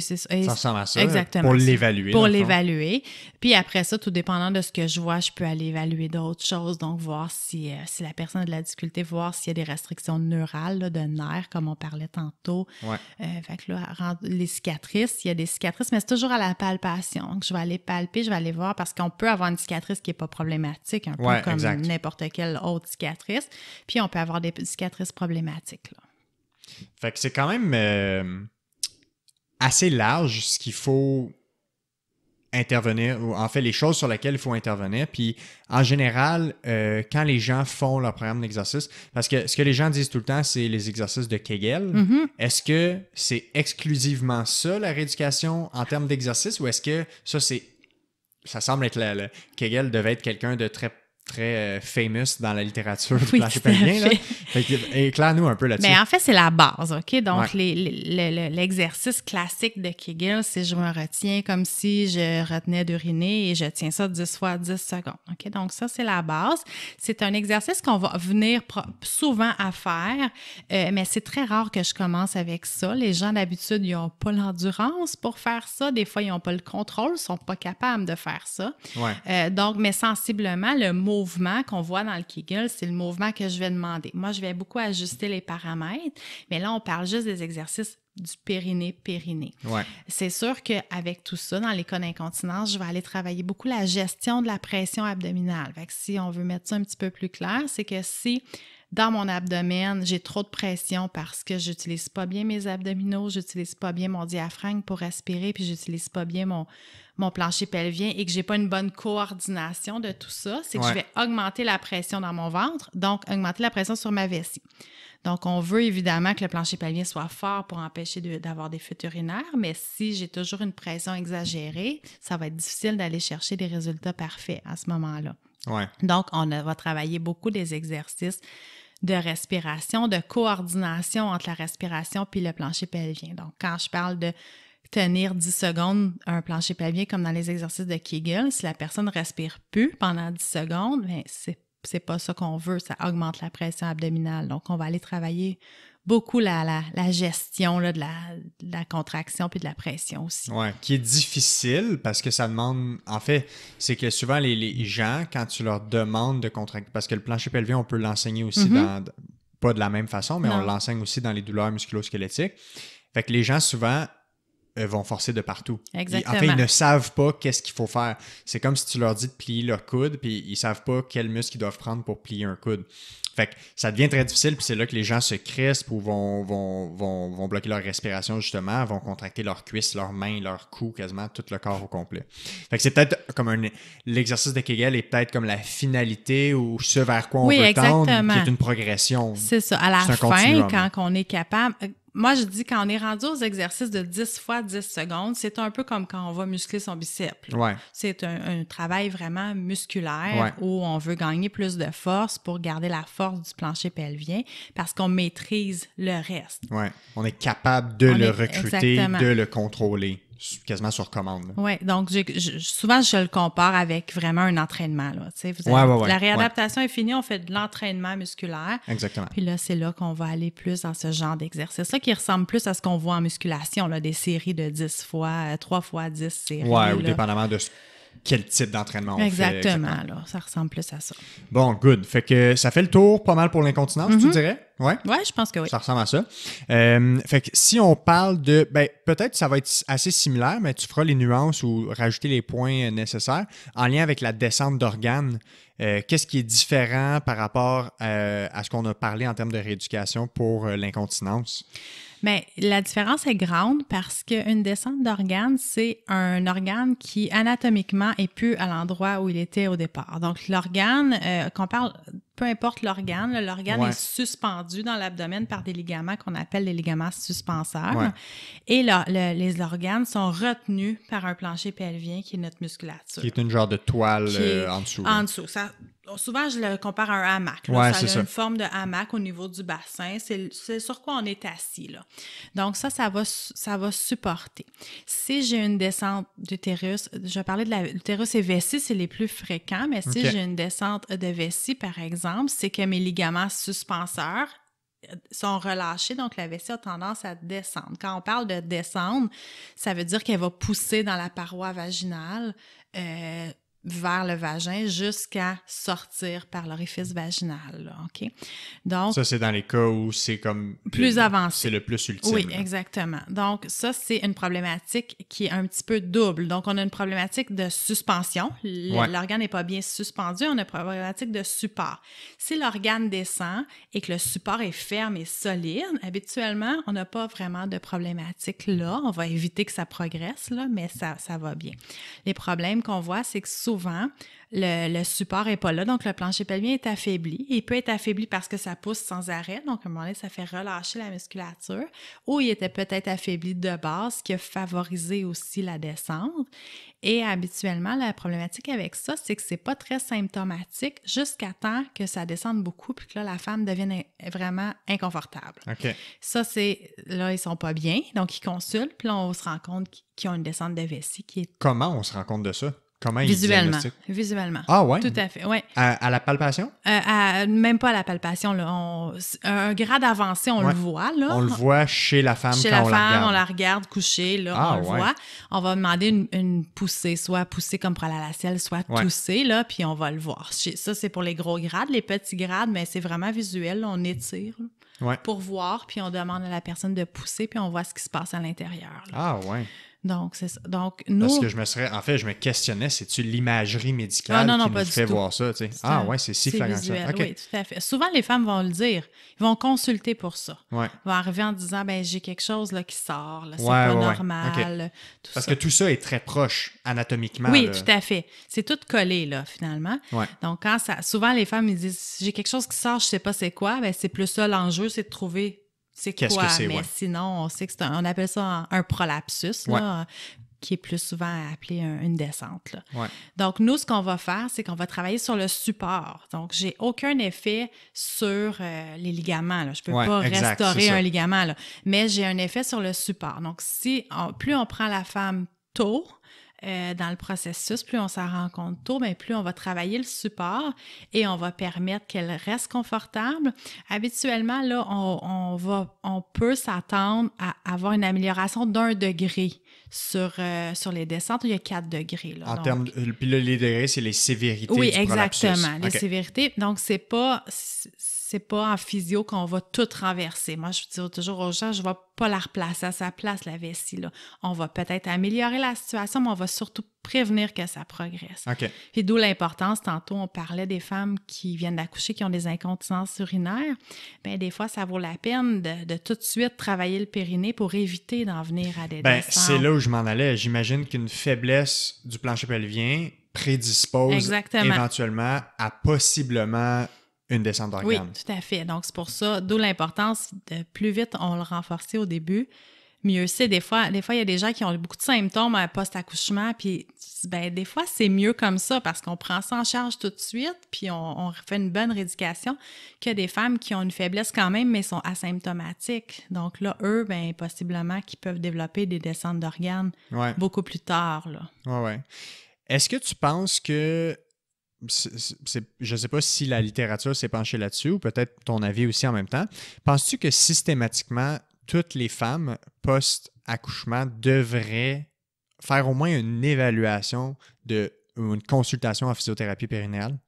Speaker 2: ça. ressemble à ça. Exactement. Pour l'évaluer. Pour l'évaluer. Puis après ça, tout dépendant de ce que je vois, je peux aller évaluer d'autres choses. Donc, voir si, euh, la personne a de la difficulté, voir s'il y a des restrictions neurales, de nerfs, comme on parlait tantôt. Ouais. Euh, fait que là, les cicatrices, il y a des cicatrices, mais c'est toujours à la palpation. Donc, je vais aller palper, je vais aller voir parce qu'on peut avoir une cicatrice qui n'est pas problématique, un peu comme n'importe quelle autre cicatrice. Puis on peut avoir des cicatrices problématiques.
Speaker 1: Fait que c'est quand même. Euh, assez large, ce qu'il faut intervenir, ou en fait les choses sur lesquelles il faut intervenir. Puis en général, euh, quand les gens font leur programme d'exercice, parce que ce que les gens disent tout le temps, c'est les exercices de Kegel. Mm-hmm. Est-ce que c'est exclusivement ça la rééducation en termes d'exercice ou est-ce que ça c'est ça semble être le Kegel devait être quelqu'un de très très euh, famous dans la littérature oui, Éclaire-nous un peu là-dessus. Mais en
Speaker 2: fait, c'est la base, OK? Donc, l'exercice classique de Kegel, c'est je me retiens comme si je retenais d'uriner et je tiens ça 10 fois 10 secondes, OK? Donc, ça, c'est la base. C'est un exercice qu'on va venir souvent à faire, euh, mais c'est très rare que je commence avec ça. Les gens, d'habitude, ils n'ont pas l'endurance pour faire ça. Des fois, ils n'ont pas le contrôle, ils ne sont pas capables de faire ça. Euh, donc, mais sensiblement, le mot mouvement qu'on voit dans le Kegel, c'est le mouvement que je vais demander. Moi, je vais beaucoup ajuster les paramètres, mais là, on parle juste des exercices du périnée-périnée. C'est sûr qu'avec tout ça, dans les cas d'incontinence, je vais aller travailler beaucoup la gestion de la pression abdominale. si on veut mettre ça un petit peu plus clair, c'est que si dans mon abdomen, j'ai trop de pression parce que j'utilise pas bien mes abdominaux, j'utilise pas bien mon diaphragme pour respirer, puis j'utilise pas bien mon, mon plancher pelvien et que j'ai pas une bonne coordination de tout ça, c'est que je vais augmenter la pression dans mon ventre, donc augmenter la pression sur ma vessie. Donc, on veut évidemment que le plancher pelvien soit fort pour empêcher d'avoir des fuites urinaires, mais si j'ai toujours une pression exagérée, ça va être difficile d'aller chercher des résultats parfaits à ce moment-là. Donc, on va travailler beaucoup des exercices de respiration, de coordination entre la respiration puis le plancher pelvien. Donc, quand je parle de tenir 10 secondes un plancher pelvien comme dans les exercices de Kegel. Si la personne respire plus pendant 10 secondes, ben c'est pas ça qu'on veut, ça augmente la pression abdominale. Donc, on va aller travailler beaucoup la, la, gestion de, la, contraction puis de la pression aussi.
Speaker 1: Oui, qui est difficile parce que ça demande. En fait, c'est que souvent, les, gens, quand tu leur demandes de contracter, parce que le plancher pelvien, on peut l'enseigner aussi mm-hmm. dans. Pas de la même façon, mais on l'enseigne aussi dans les douleurs musculo-squelettiques. Fait que les gens, souvent, euh, vont forcer de partout. Exactement. Ils, en ils ne savent pas qu'est-ce qu'il faut faire. C'est comme si tu leur dis de plier leur coude, puis ils savent pas quel muscle ils doivent prendre pour plier un coude. Fait que ça devient très difficile, puis c'est là que les gens se crispent ou vont, vont, vont, vont bloquer leur respiration, justement, vont contracter leurs cuisses, leurs mains, leur cou, quasiment tout le corps au complet. Fait que c'est peut-être comme un. L'exercice de Kegel est peut-être comme la finalité ou ce vers quoi on veut tendre, qui est une progression. C'est ça. À la fin, quand
Speaker 2: on est capable euh, moi, je dis quand on est rendu aux exercices de 10 fois 10 secondes, c'est un peu comme quand on va muscler son biceps. Ouais. C'est un, travail vraiment musculaire où on veut gagner plus de force pour garder la force du plancher pelvien parce qu'on maîtrise le reste.
Speaker 1: Ouais. On est capable de le recruter, de le contrôler quasiment sur commande. Oui,
Speaker 2: donc souvent je le compare avec vraiment un entraînement. la réadaptation est finie, on fait de l'entraînement musculaire. Exactement. Puis là, c'est là qu'on va aller plus dans ce genre d'exercice. Ça qui ressemble plus à ce qu'on voit en musculation, là, des séries de 10 fois, 3 euh, fois 10 séries. Oui, ou dépendamment
Speaker 1: de quel type d'entraînement on exactement, fait. Exactement,
Speaker 2: là, ça ressemble plus à ça.
Speaker 1: Bon, good. Fait que ça fait le tour pas mal pour l'incontinence, tu mhm. dirais? Oui, je pense que oui. Ça ressemble à ça. Euh, fait que si on parle de. Ben, peut-être ça va être assez similaire, mais tu feras les nuances ou rajouter les points euh, nécessaires en lien avec la descente d'organes. Euh, qu'est-ce qui est différent par rapport à ce qu'on a parlé en termes de rééducation pour l'incontinence?
Speaker 2: Mais la différence est grande parce qu'une descente d'organes, c'est un organe qui anatomiquement est plus à l'endroit où il était au départ. Donc, l'organe, euh, qu'on parle, peu importe l'organe, l'organe est suspendu dans l'abdomen par des ligaments qu'on appelle les ligaments suspenseurs. Et là, les organes sont retenus par un plancher pelvien qui est notre musculature. Qui est
Speaker 1: une genre de toile euh, en dessous. En dessous.
Speaker 2: Ça, Souvent, je le compare à un hamac. ça a une forme de hamac au niveau du bassin. C'est sur quoi on est assis. Là. Donc, ça, ça va, ça va supporter. Si j'ai une descente d'utérus, je vais parler de l'utérus et vessie, c'est les plus fréquents, mais si j'ai une descente de vessie, par exemple, c'est que mes ligaments suspenseurs euh, sont relâchés, donc la vessie a tendance à descendre. Quand on parle de descendre, ça veut dire qu'elle va pousser dans la paroi vaginale. Euh, vers le vagin jusqu'à sortir par l'orifice vaginal. OK? Donc, ça,
Speaker 1: c'est dans les cas où c'est comme... Plus avancé. C'est le plus ultime. Oui,
Speaker 2: exactement. Donc, ça, c'est une problématique qui est un petit peu double. Donc, on a une problématique de suspension. L'organe n'est pas bien suspendu. On a une problématique de support. Si l'organe descend et que le support est ferme et solide, habituellement, on n'a pas vraiment de problématique là. On va éviter que ça progresse, là, mais ça, ça va bien. Les problèmes qu'on voit, c'est que souvent, souvent, le, support n'est pas là, donc le plancher pelvien est affaibli. Il peut être affaibli parce que ça pousse sans arrêt, donc à un moment donné, ça fait relâcher la musculature, ou il était peut-être affaibli de base, ce qui a favorisé aussi la descente. Et habituellement, la problématique avec ça, c'est que n'est pas très symptomatique jusqu'à temps que ça descende beaucoup, puis que là, la femme devienne vraiment inconfortable. Ça, c'est là, ils sont pas bien, donc ils consultent, puis on se rend compte qu'ils ont une descente de vessie qui est.
Speaker 1: Comment on se rend compte de ça? visuellement, visuellement. Ah ouais. Tout à fait. Ouais. À, la palpation.
Speaker 2: Euh, même pas à la palpation. un grade avancé, on le voit là. On le voit
Speaker 1: chez la femme. Chez la on femme, la regarde. on la
Speaker 2: regarde couchée ah, on le voit. On va demander une, poussée, soit poussée comme pour à la selle, soit ouais. là, puis on va le voir. Ça c'est pour les gros grades, les petits grades, mais c'est vraiment visuel. on étire. pour voir, puis on demande à la personne de pousser, puis on voit ce qui se passe à l'intérieur. Ah ouais. Donc, c'est Donc, nous... Parce que je
Speaker 1: me serais. En fait, je me questionnais, c'est-tu l'imagerie médicale ah, qui nous fait voir ça? Tu sais? Ah, ouais, c'est si flagrant ça. Oui,
Speaker 2: tout à fait. Souvent, les femmes vont le dire. Ils vont consulter pour ça. Ouais. Ils vont arriver en disant, ben j'ai quelque chose là, qui sort, c'est pas normal. Parce que tout
Speaker 1: ça est très proche anatomiquement. Oui, tout à
Speaker 2: fait. C'est tout collé, là, finalement. Donc, quand ça. Souvent, les femmes, ils disent, j'ai quelque chose qui sort, je sais pas c'est quoi, ben c'est plus ça l'enjeu, c'est de trouver c'est quoi, mais sinon, on sait que c'est on appelle ça un, prolapsus, qui est plus souvent appelé une descente. Donc, nous, ce qu'on va faire, c'est qu'on va travailler sur le support. Donc, j'ai aucun effet sur euh, les ligaments. Je ne peux pas restaurer un ligament, mais j'ai un effet sur le support. Donc, si plus on prend la femme tôt, euh, dans le processus, plus on s'en rend compte tôt, ben, plus on va travailler le support et on va permettre qu'elle reste confortable. Habituellement, là, on, va, on peut s'attendre à avoir une amélioration d'un degré sur, euh, sur les descentes, il y a quatre degrés. en termes
Speaker 1: puis là, les degrés, c'est les sévérités. Oui, exactement, les sévérités.
Speaker 2: Donc, c'est pas, c'est pas en physio qu'on va tout renverser. Moi, je dis toujours aux gens, je ne vais pas la replacer à sa place, la vessie. Là. On va peut-être améliorer la situation, mais on va surtout prévenir que ça progresse. Et d'où l'importance, tantôt, on parlait des femmes qui viennent d'accoucher, qui ont des incontinences urinaires. Bien, des fois, ça vaut la peine de, tout de suite travailler le périnée pour éviter d'en venir à des Bien, C'est là où
Speaker 1: je m'en allais. J'imagine qu'une faiblesse du plancher pelvien prédispose éventuellement à possiblement une descente d'organes. Oui,
Speaker 2: tout à fait. Donc, c'est pour ça, d'où l'importance de plus vite on le renforcer au début, mieux c'est. Des fois, des fois, il y a des gens qui ont beaucoup de symptômes euh, post-accouchement, puis ben, des fois, c'est mieux comme ça parce qu'on prend ça en charge tout de suite, puis on, fait une bonne rééducation, que des femmes qui ont une faiblesse quand même, mais sont asymptomatiques. Donc là, eux, ben, possiblement qu'ils peuvent développer des descentes d'organes beaucoup plus tard.
Speaker 1: Oui, oui. Est-ce que tu penses que je ne sais pas si la littérature s'est penchée là-dessus ou peut-être ton avis aussi en même temps. Penses-tu que systématiquement, toutes les femmes post-accouchement devraient faire au moins une évaluation de, ou une consultation en physiothérapie périnéale?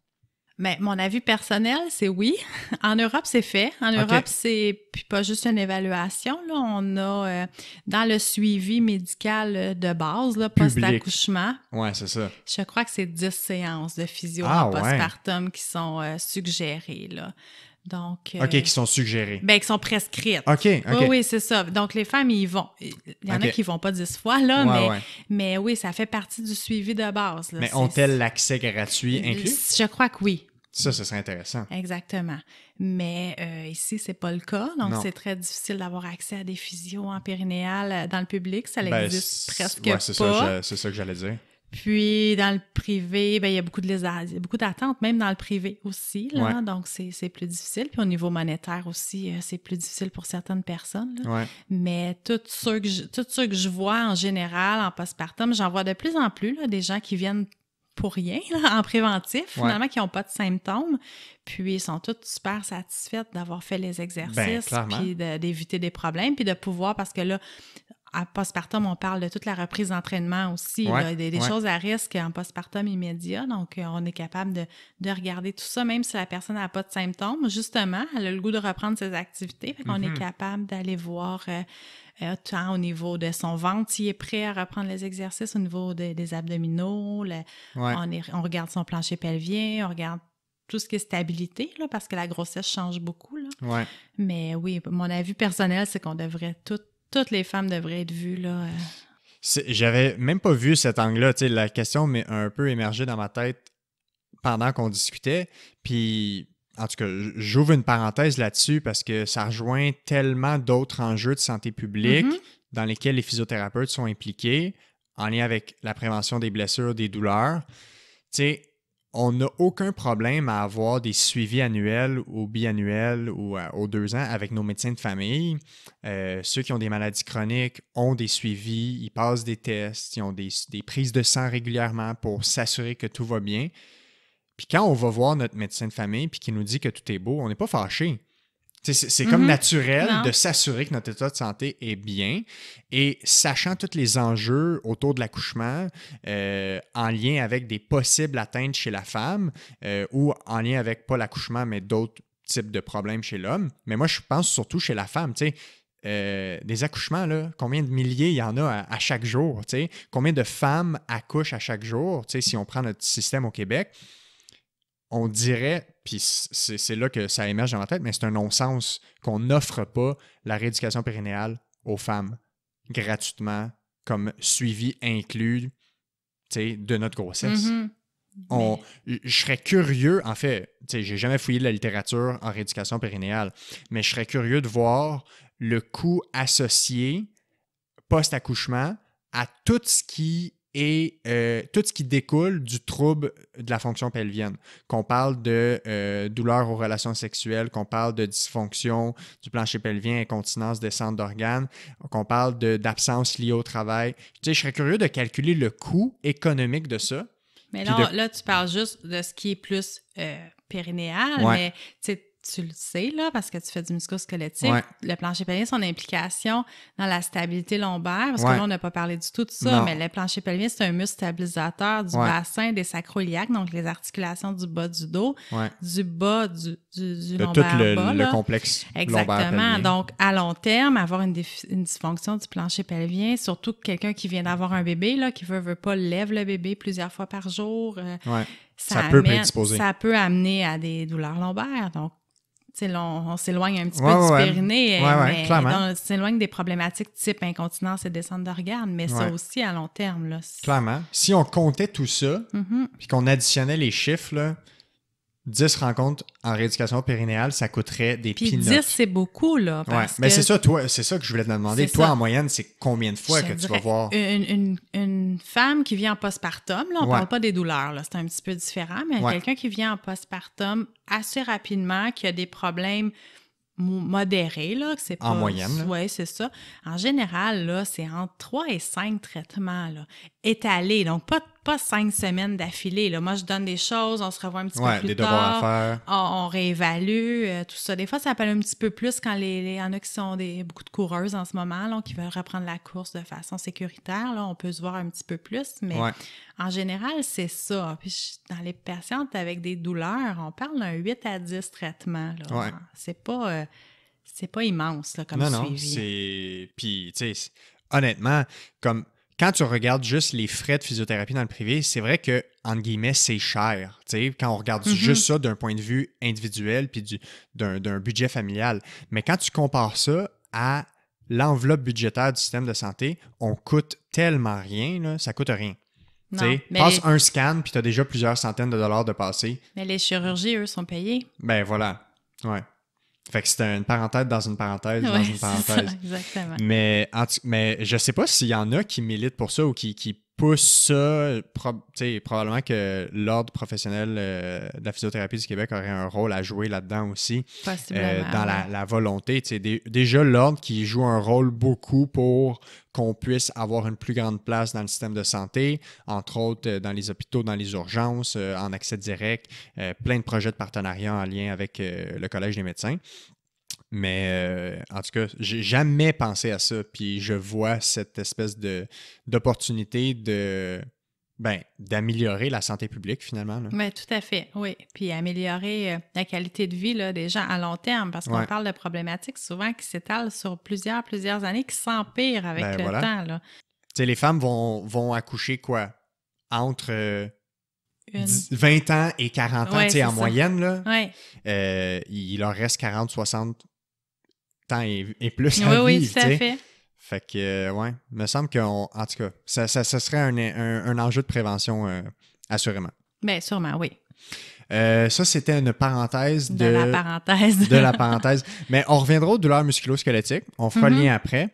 Speaker 2: Mais mon avis personnel, c'est oui. En Europe, c'est fait. En Europe, c'est pas juste une évaluation. Là. On a euh, dans le suivi médical euh, de base, post-accouchement. Oui, c'est ça. Je crois que c'est 10 séances de physio ah, postpartum qui sont euh, suggérées. Là. Donc, OK, qui sont suggérées. Bien, qui sont prescrites. OK, OK. Oui, oui c'est ça. Donc, les femmes, ils vont. Il y en a qui vont pas dix fois, là, mais, mais oui, ça fait partie du suivi de base. Mais ont-elles
Speaker 1: l'accès gratuit inclus? Je crois que oui. Ça, ce serait intéressant.
Speaker 2: Exactement. Mais euh, ici, ici, n'est pas le cas. Donc, c'est très difficile d'avoir accès à des physios en périnéal euh, dans le public. Ça ben, existe presque ouais, pas.
Speaker 1: C'est ça que j'allais dire.
Speaker 2: Puis, dans le privé, ben, il y a beaucoup de beaucoup d'attentes, même dans le privé aussi. Là, Donc, c'est plus difficile. Puis, au niveau monétaire aussi, euh, c'est plus difficile pour certaines personnes. Mais tout ce que je, que je vois en général en postpartum, j'en vois de plus en plus des gens qui viennent pour rien en préventif, finalement, qui n'ont pas de symptômes. Puis ils sont toutes super satisfaites d'avoir fait les ben, exercices, puis d'éviter des problèmes, puis de pouvoir, parce que là, à postpartum, on parle de toute la reprise d'entraînement aussi, des, choses à risque en postpartum immédiat. Donc, euh, on est capable de, regarder tout ça, même si la personne n'a pas de symptômes. Justement, elle a le goût de reprendre ses activités. on est mhm. capable d'aller voir euh, au niveau de son ventre, s'il est prêt à reprendre les exercices, au niveau des abdominaux, on, regarde son plancher pelvien, on regarde tout ce qui est stabilité, là, parce que la grossesse change beaucoup. Mais oui, mon avis personnel, c'est qu'on devrait, toutes les femmes devraient être vues. Là, euh.
Speaker 1: J'avais même pas vu cet angle-là. La question m'est un peu émergée dans ma tête pendant qu'on discutait. Puis en tout cas, j'ouvre une parenthèse là-dessus parce que ça rejoint tellement d'autres enjeux de santé publique mm-hmm. dans lesquels les physiothérapeutes sont impliqués en lien avec la prévention des blessures, des douleurs. Tu sais, on n'a aucun problème à avoir des suivis annuels ou biannuels ou euh, aux deux ans avec nos médecins de famille. Euh, ceux qui ont des maladies chroniques ont des suivis, ils passent des tests, ils ont des prises de sang régulièrement pour s'assurer que tout va bien. Puis quand on va voir notre médecin de famille puis qui nous dit que tout est beau, on n'est pas fâché. C'est comme mhm. naturel de s'assurer que notre état de santé est bien. Et sachant tous les enjeux autour de l'accouchement, euh, en lien avec des possibles atteintes chez la femme, euh, ou en lien avec pas l'accouchement, mais d'autres types de problèmes chez l'homme. Mais moi, je pense surtout chez la femme. Euh, des accouchements, là, combien de milliers il y en a à, chaque jour? Combien de femmes accouchent à chaque jour? si on prend notre système au Québec? on dirait, puis c'est là que ça émerge dans ma tête, mais c'est un non-sens qu'on n'offre pas la rééducation périnéale aux femmes gratuitement, comme suivi inclus de notre grossesse. Mm-hmm. On, Je serais curieux, en fait, j'ai jamais fouillé de la littérature en rééducation périnéale, mais je serais curieux de voir le coût associé post-accouchement à tout ce qui et euh, tout ce qui découle du trouble de la fonction pelvienne. Qu'on parle de euh, douleur aux relations sexuelles, qu'on parle de dysfonction du plancher pelvien, incontinence, descente d'organes, qu'on parle d'absence liée au travail. Tu je serais curieux de calculer le coût économique de ça. Mais là,
Speaker 2: tu parles juste de ce qui est plus euh, périnéal, périnéal, tu sais, tu le sais, là, parce que tu fais du musculosquelettique, le plancher pelvien, son implication dans la stabilité lombaire, parce que là, on n'a pas parlé du tout de ça, mais le plancher pelvien, c'est un muscle stabilisateur du bassin, des sacroiliacs, donc les articulations du bas du dos, du bas du, du, du lombaire le, bas, complexe Exactement. Donc, à long terme, avoir une, dysfonction du plancher pelvien, surtout quelqu'un qui vient d'avoir un bébé, là, qui veut, veut pas, lève le bébé plusieurs fois par jour. Euh, ça, peut ça peut amener à des douleurs lombaires. Donc, on, s'éloigne un petit peu du Pyrénées, mais on s'éloigne des problématiques type incontinence et descente d'organes, mais ça aussi à long terme.
Speaker 1: clairement. Si on comptait tout ça, mm-hmm. puis qu'on additionnait les chiffres, 10 rencontres en rééducation périnéale, ça coûterait des Puis 10, c'est beaucoup, là. Parce Mais c'est ça, toi, c'est ça que je voulais te demander. Toi, en moyenne, c'est combien de fois que tu vas voir?
Speaker 2: Une, femme qui vient en postpartum, là, on ne parle pas des douleurs, là, c'est un petit peu différent, mais quelqu'un qui vient en postpartum assez rapidement, qui a des problèmes modérés, là, c'est pas... En moyenne. Oui, c'est ça. En général, là, c'est entre 3 et 5 traitements, là, étalés. Donc, pas cinq semaines d'affilée. Moi, je donne des choses, on se revoit un petit peu plus tard, On, réévalue, euh, tout ça. Des fois, ça appelle un petit peu plus quand les, y en a qui sont des, beaucoup de coureuses en ce moment, là, qui veulent reprendre la course de façon sécuritaire. Là, on peut se voir un petit peu plus, mais en général, c'est ça. dans les patientes avec des douleurs, on parle d'un 8 à 10 traitements. C'est pas... Euh, c'est pas immense comme non, Non,
Speaker 1: c'est... Puis, honnêtement, comme quand tu regardes juste les frais de physiothérapie dans le privé, c'est vrai que, entre guillemets, c'est cher. quand on regarde mm-hmm. juste ça d'un point de vue individuel puis d'un budget familial. Mais quand tu compares ça à l'enveloppe budgétaire du système de santé, on coûte tellement rien, là, ça coûte rien. Tu passes un scan, puis tu as déjà plusieurs centaines de dollars de passé.
Speaker 2: Mais les chirurgies, eux, sont payées.
Speaker 1: Ben voilà. Ouais. Fait que c'était une parenthèse dans une parenthèse dans une parenthèse. Ça, exactement. Mais, mais je sais pas s'il y en a qui militent pour ça ou qui, qui pour ça, probablement que l'ordre professionnel euh, de la physiothérapie du Québec aurait un rôle à jouer là-dedans aussi, euh, dans la, volonté. déjà, l'ordre qui joue un rôle beaucoup pour qu'on puisse avoir une plus grande place dans le système de santé, entre autres euh, dans les hôpitaux, dans les urgences, en accès direct, plein de projets de partenariat en lien avec le Collège des médecins. Mais euh, en tout cas, j'ai jamais pensé à ça. Puis je vois cette espèce de d'opportunité de ben, d'améliorer la santé publique finalement.
Speaker 2: tout à fait, oui. Puis améliorer euh, la qualité de vie des gens à long terme, parce qu'on parle de problématiques souvent qui s'étalent sur plusieurs, plusieurs années, qui s'empirent avec ben, le
Speaker 1: temps. les femmes vont, vont accoucher quoi? Entre 20 ans et 40 ans, en moyenne. Là, euh, il leur reste 40, 60, temps et, plus à oui, vivre. Oui, tout fait. Fait que, oui, euh, ouais, me semble qu'en tout cas, ça, ça, serait un, enjeu de prévention, euh, assurément.
Speaker 2: Bien, sûrement, oui.
Speaker 1: Euh, ça, c'était une parenthèse de, la parenthèse. de la parenthèse. Mais on reviendra aux douleurs musculo-squelettiques. On fera le mm-hmm. lien après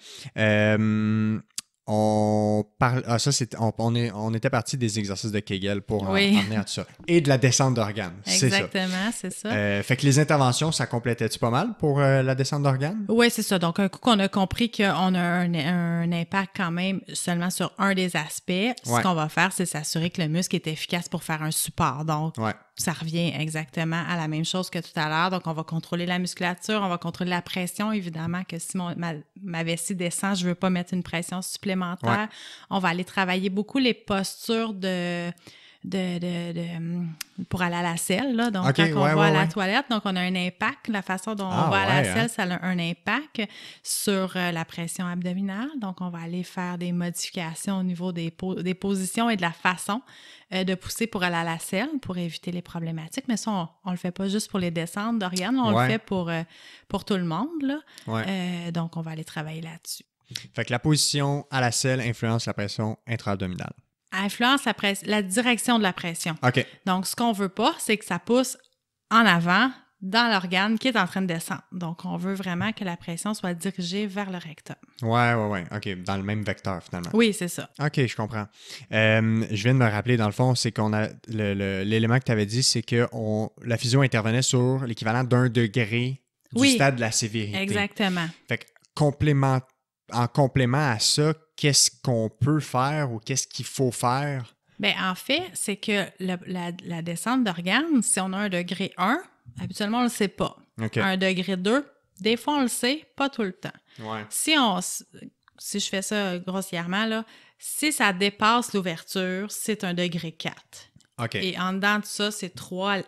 Speaker 1: on parle. Ah, ça, c'est, on, est, on était parti des exercices de Kegel pour à tout ça. Et de la descente d'organes. Exactement, c'est ça. Euh, fait que les interventions, ça complétait-tu pas mal pour euh, la descente d'organes?
Speaker 2: Oui, c'est ça. Donc, un coup qu'on a compris qu'on a un, impact quand même seulement sur un des aspects, ce qu'on va faire, c'est s'assurer que le muscle est efficace pour faire un support. Donc, ça revient exactement à la même chose que tout à l'heure. Donc, on va contrôler la musculature, on va contrôler la pression. Évidemment que si mon, ma, vessie descend, je ne veux pas mettre une pression supplémentaire. On va aller travailler beaucoup les postures de de, de, hum, pour aller à la selle, là. donc quand on va à la toilette, donc on a un impact, la façon dont ah, on va à la selle, hein. ça a un impact sur euh, la pression abdominale, donc on va aller faire des modifications au niveau des, des positions et de la façon euh, de pousser pour aller à la selle, pour éviter les problématiques, mais ça, on, ne le fait pas juste pour les descentes d'organes, on le fait pour, euh, pour tout le monde, donc on va aller travailler là-dessus.
Speaker 1: Fait que la position à la selle influence la pression intra-abdominale
Speaker 2: influence la, la direction de la pression. OK. Donc, ce qu'on veut pas, c'est que ça pousse en avant dans l'organe qui est en train de descendre. Donc, on veut vraiment que la pression soit dirigée vers le rectum.
Speaker 1: Oui, oui, oui. OK. Dans le même vecteur, finalement. Oui, c'est ça. OK, je comprends. Euh, je viens de me rappeler, dans le fond, c'est qu'on a. L'élément que tu avais dit, c'est que on, la fusion intervenait sur l'équivalent d'un degré du stade de la sévérité. Exactement. Fait que complémentaire en complément à ça, qu'est-ce qu'on peut faire ou qu'est-ce qu'il faut faire?
Speaker 2: Bien, en fait, c'est que la, descente d'organes, si on a un degré 1, habituellement, on ne le sait pas. Un degré 2, des fois, on le sait, pas tout le temps. Si, on, si je fais ça grossièrement, là, si ça dépasse l'ouverture, c'est un degré 4. Et en dedans de ça, c'est 3,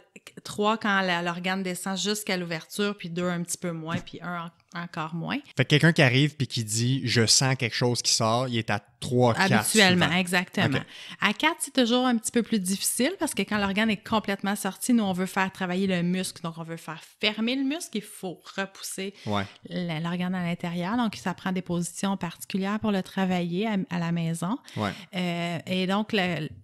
Speaker 2: 3 quand l'organe descend jusqu'à l'ouverture, puis 2 un petit peu moins, puis 1 en encore moins.
Speaker 1: Fait que quelqu'un qui arrive puis qui dit je sens quelque chose qui sort, il est à 3 4 Habituellement, exactement.
Speaker 2: À 4, c'est toujours un petit peu plus difficile parce que quand l'organe est complètement sorti, nous on veut faire travailler le muscle, donc on veut faire fermer le muscle, il faut repousser l'organe à l'intérieur, donc ça prend des positions particulières pour le travailler à, la maison. Euh, et donc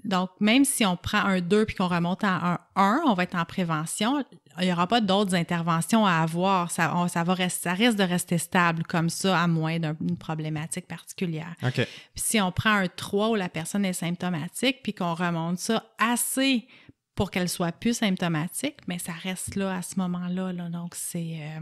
Speaker 2: donc même si on prend un 2 puis qu'on remonte à un 1, on va être en prévention, il n'y aura pas d'autres interventions à avoir. Ça, ça risque de rester stable comme ça, à moins d'une problématique particulière. si on prend un 3 où la personne est symptomatique, puis qu'on remonte ça assez pour qu'elle soit plus symptomatique, mais ça reste là à ce moment-là. Donc, c'est... Euh,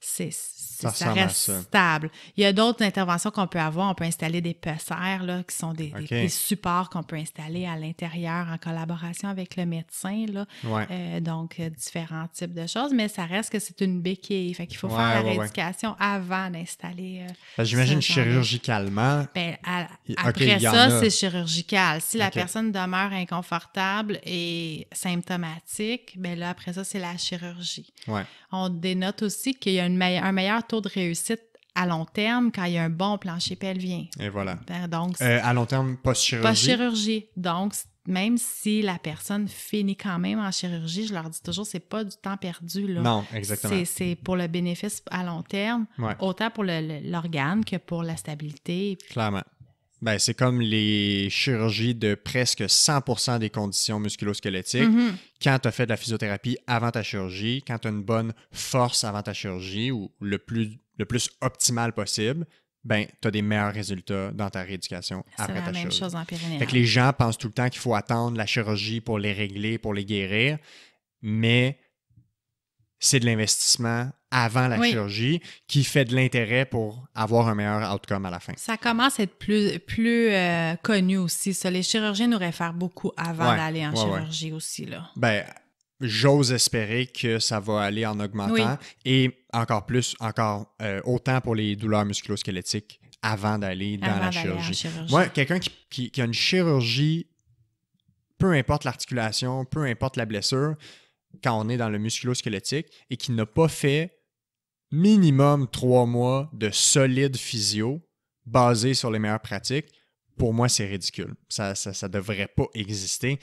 Speaker 2: c'est, ça, reste stable. Il y a d'autres interventions qu'on peut avoir. On peut installer des pessaires, là, qui sont des, supports qu'on peut installer à l'intérieur en collaboration avec le médecin. Là. Euh, donc, euh, différents types de choses, mais ça reste que c'est une béquille. Fait qu'il faut faire la rééducation avant d'installer. Euh, ben, j'imagine chirurgicalement. Ben, après ça, c'est chirurgical. Si la personne demeure inconfortable et symptomatique, ben là, après ça, c'est la chirurgie. On dénote aussi qu'il y a un meilleur taux de réussite à long terme quand il y a un bon plancher pelvien. Et voilà. Ben, donc, euh, à
Speaker 1: long terme, post-chirurgie. Post-chirurgie.
Speaker 2: Donc, même si la personne finit quand même en chirurgie, je leur dis toujours, c'est pas du temps perdu. Là. Non, exactement. C'est pour le bénéfice à long terme, autant pour l'organe que pour la stabilité.
Speaker 1: Clairement. Ben, c'est comme les chirurgies de presque 100% des conditions musculosquelettiques. Mm-hmm. Quand tu as fait de la physiothérapie avant ta chirurgie, quand tu as une bonne force avant ta chirurgie ou le plus, le plus optimal possible, ben, tu as des meilleurs résultats dans ta rééducation après C'est la même chose en les gens pensent tout le temps qu'il faut attendre la chirurgie pour les régler, pour les guérir, mais c'est de l'investissement avant la chirurgie qui fait de l'intérêt pour avoir un meilleur outcome à la fin. Ça
Speaker 2: commence à être plus, plus euh, connu aussi, ça. Les chirurgiens nous réfèrent beaucoup avant d'aller en chirurgie aussi, là.
Speaker 1: Ben, j'ose espérer que ça va aller en augmentant et encore plus, encore euh, autant pour les douleurs musculosquelettiques avant d'aller dans la chirurgie. Moi, quelqu'un qui, a une chirurgie, peu importe l'articulation, peu importe la blessure, quand on est dans le musculo-squelettique et qui n'a pas fait minimum trois mois de solide physio basé sur les meilleures pratiques, pour moi, c'est ridicule. Ça ne ça, devrait pas exister.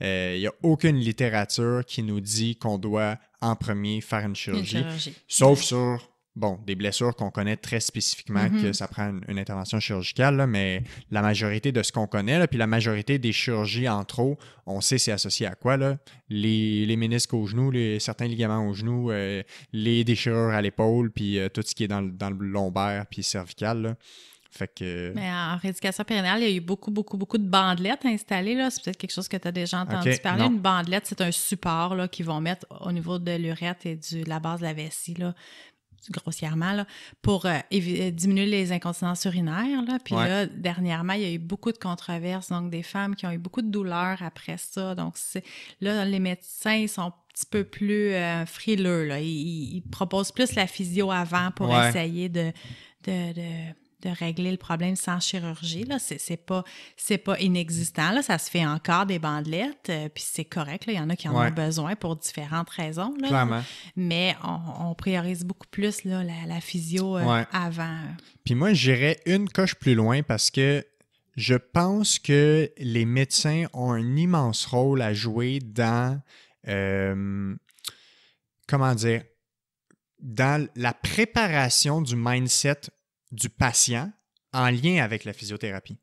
Speaker 1: Il euh, n'y a aucune littérature qui nous dit qu'on doit en premier faire une chirurgie, sauf sur bon, des blessures qu'on connaît très spécifiquement, mm-hmm. que ça prend une, intervention chirurgicale, mais la majorité de ce qu'on connaît, là, puis la majorité des chirurgies en trop, on sait c'est associé à quoi, là? Les, les ménisques au genou les, certains ligaments au genou, euh, les déchirures à l'épaule, puis euh, tout ce qui est dans, le lombaire, puis cervical, Fait que... Euh, mais
Speaker 2: en rééducation périnéale, il y a eu beaucoup, beaucoup, beaucoup de bandelettes installées. Là. C'est peut-être quelque chose que tu as déjà entendu parler. Une bandelette, c'est un support là, qu'ils vont mettre au niveau de l'urette et de la base de la vessie là, grossièrement, là, pour euh, euh, diminuer les incontinences urinaires. Puis là, dernièrement, il y a eu beaucoup de controverses, donc des femmes qui ont eu beaucoup de douleurs après ça. Donc là, les médecins, ils sont petit peu plus euh, frileux. Là. Ils, proposent plus la physio avant pour essayer de de régler le problème sans chirurgie. Là, c'est, pas c'est pas inexistant. ça se fait encore des bandelettes, euh, puis c'est correct. Là, il y en a qui en ont besoin pour différentes raisons. Mais on, priorise beaucoup plus la, physio euh, avant.
Speaker 1: Puis moi, j'irais une coche plus loin parce que je pense que les médecins ont un immense rôle à jouer dans euh, comment dire dans la préparation du mindset du patient en lien avec la physiothérapie.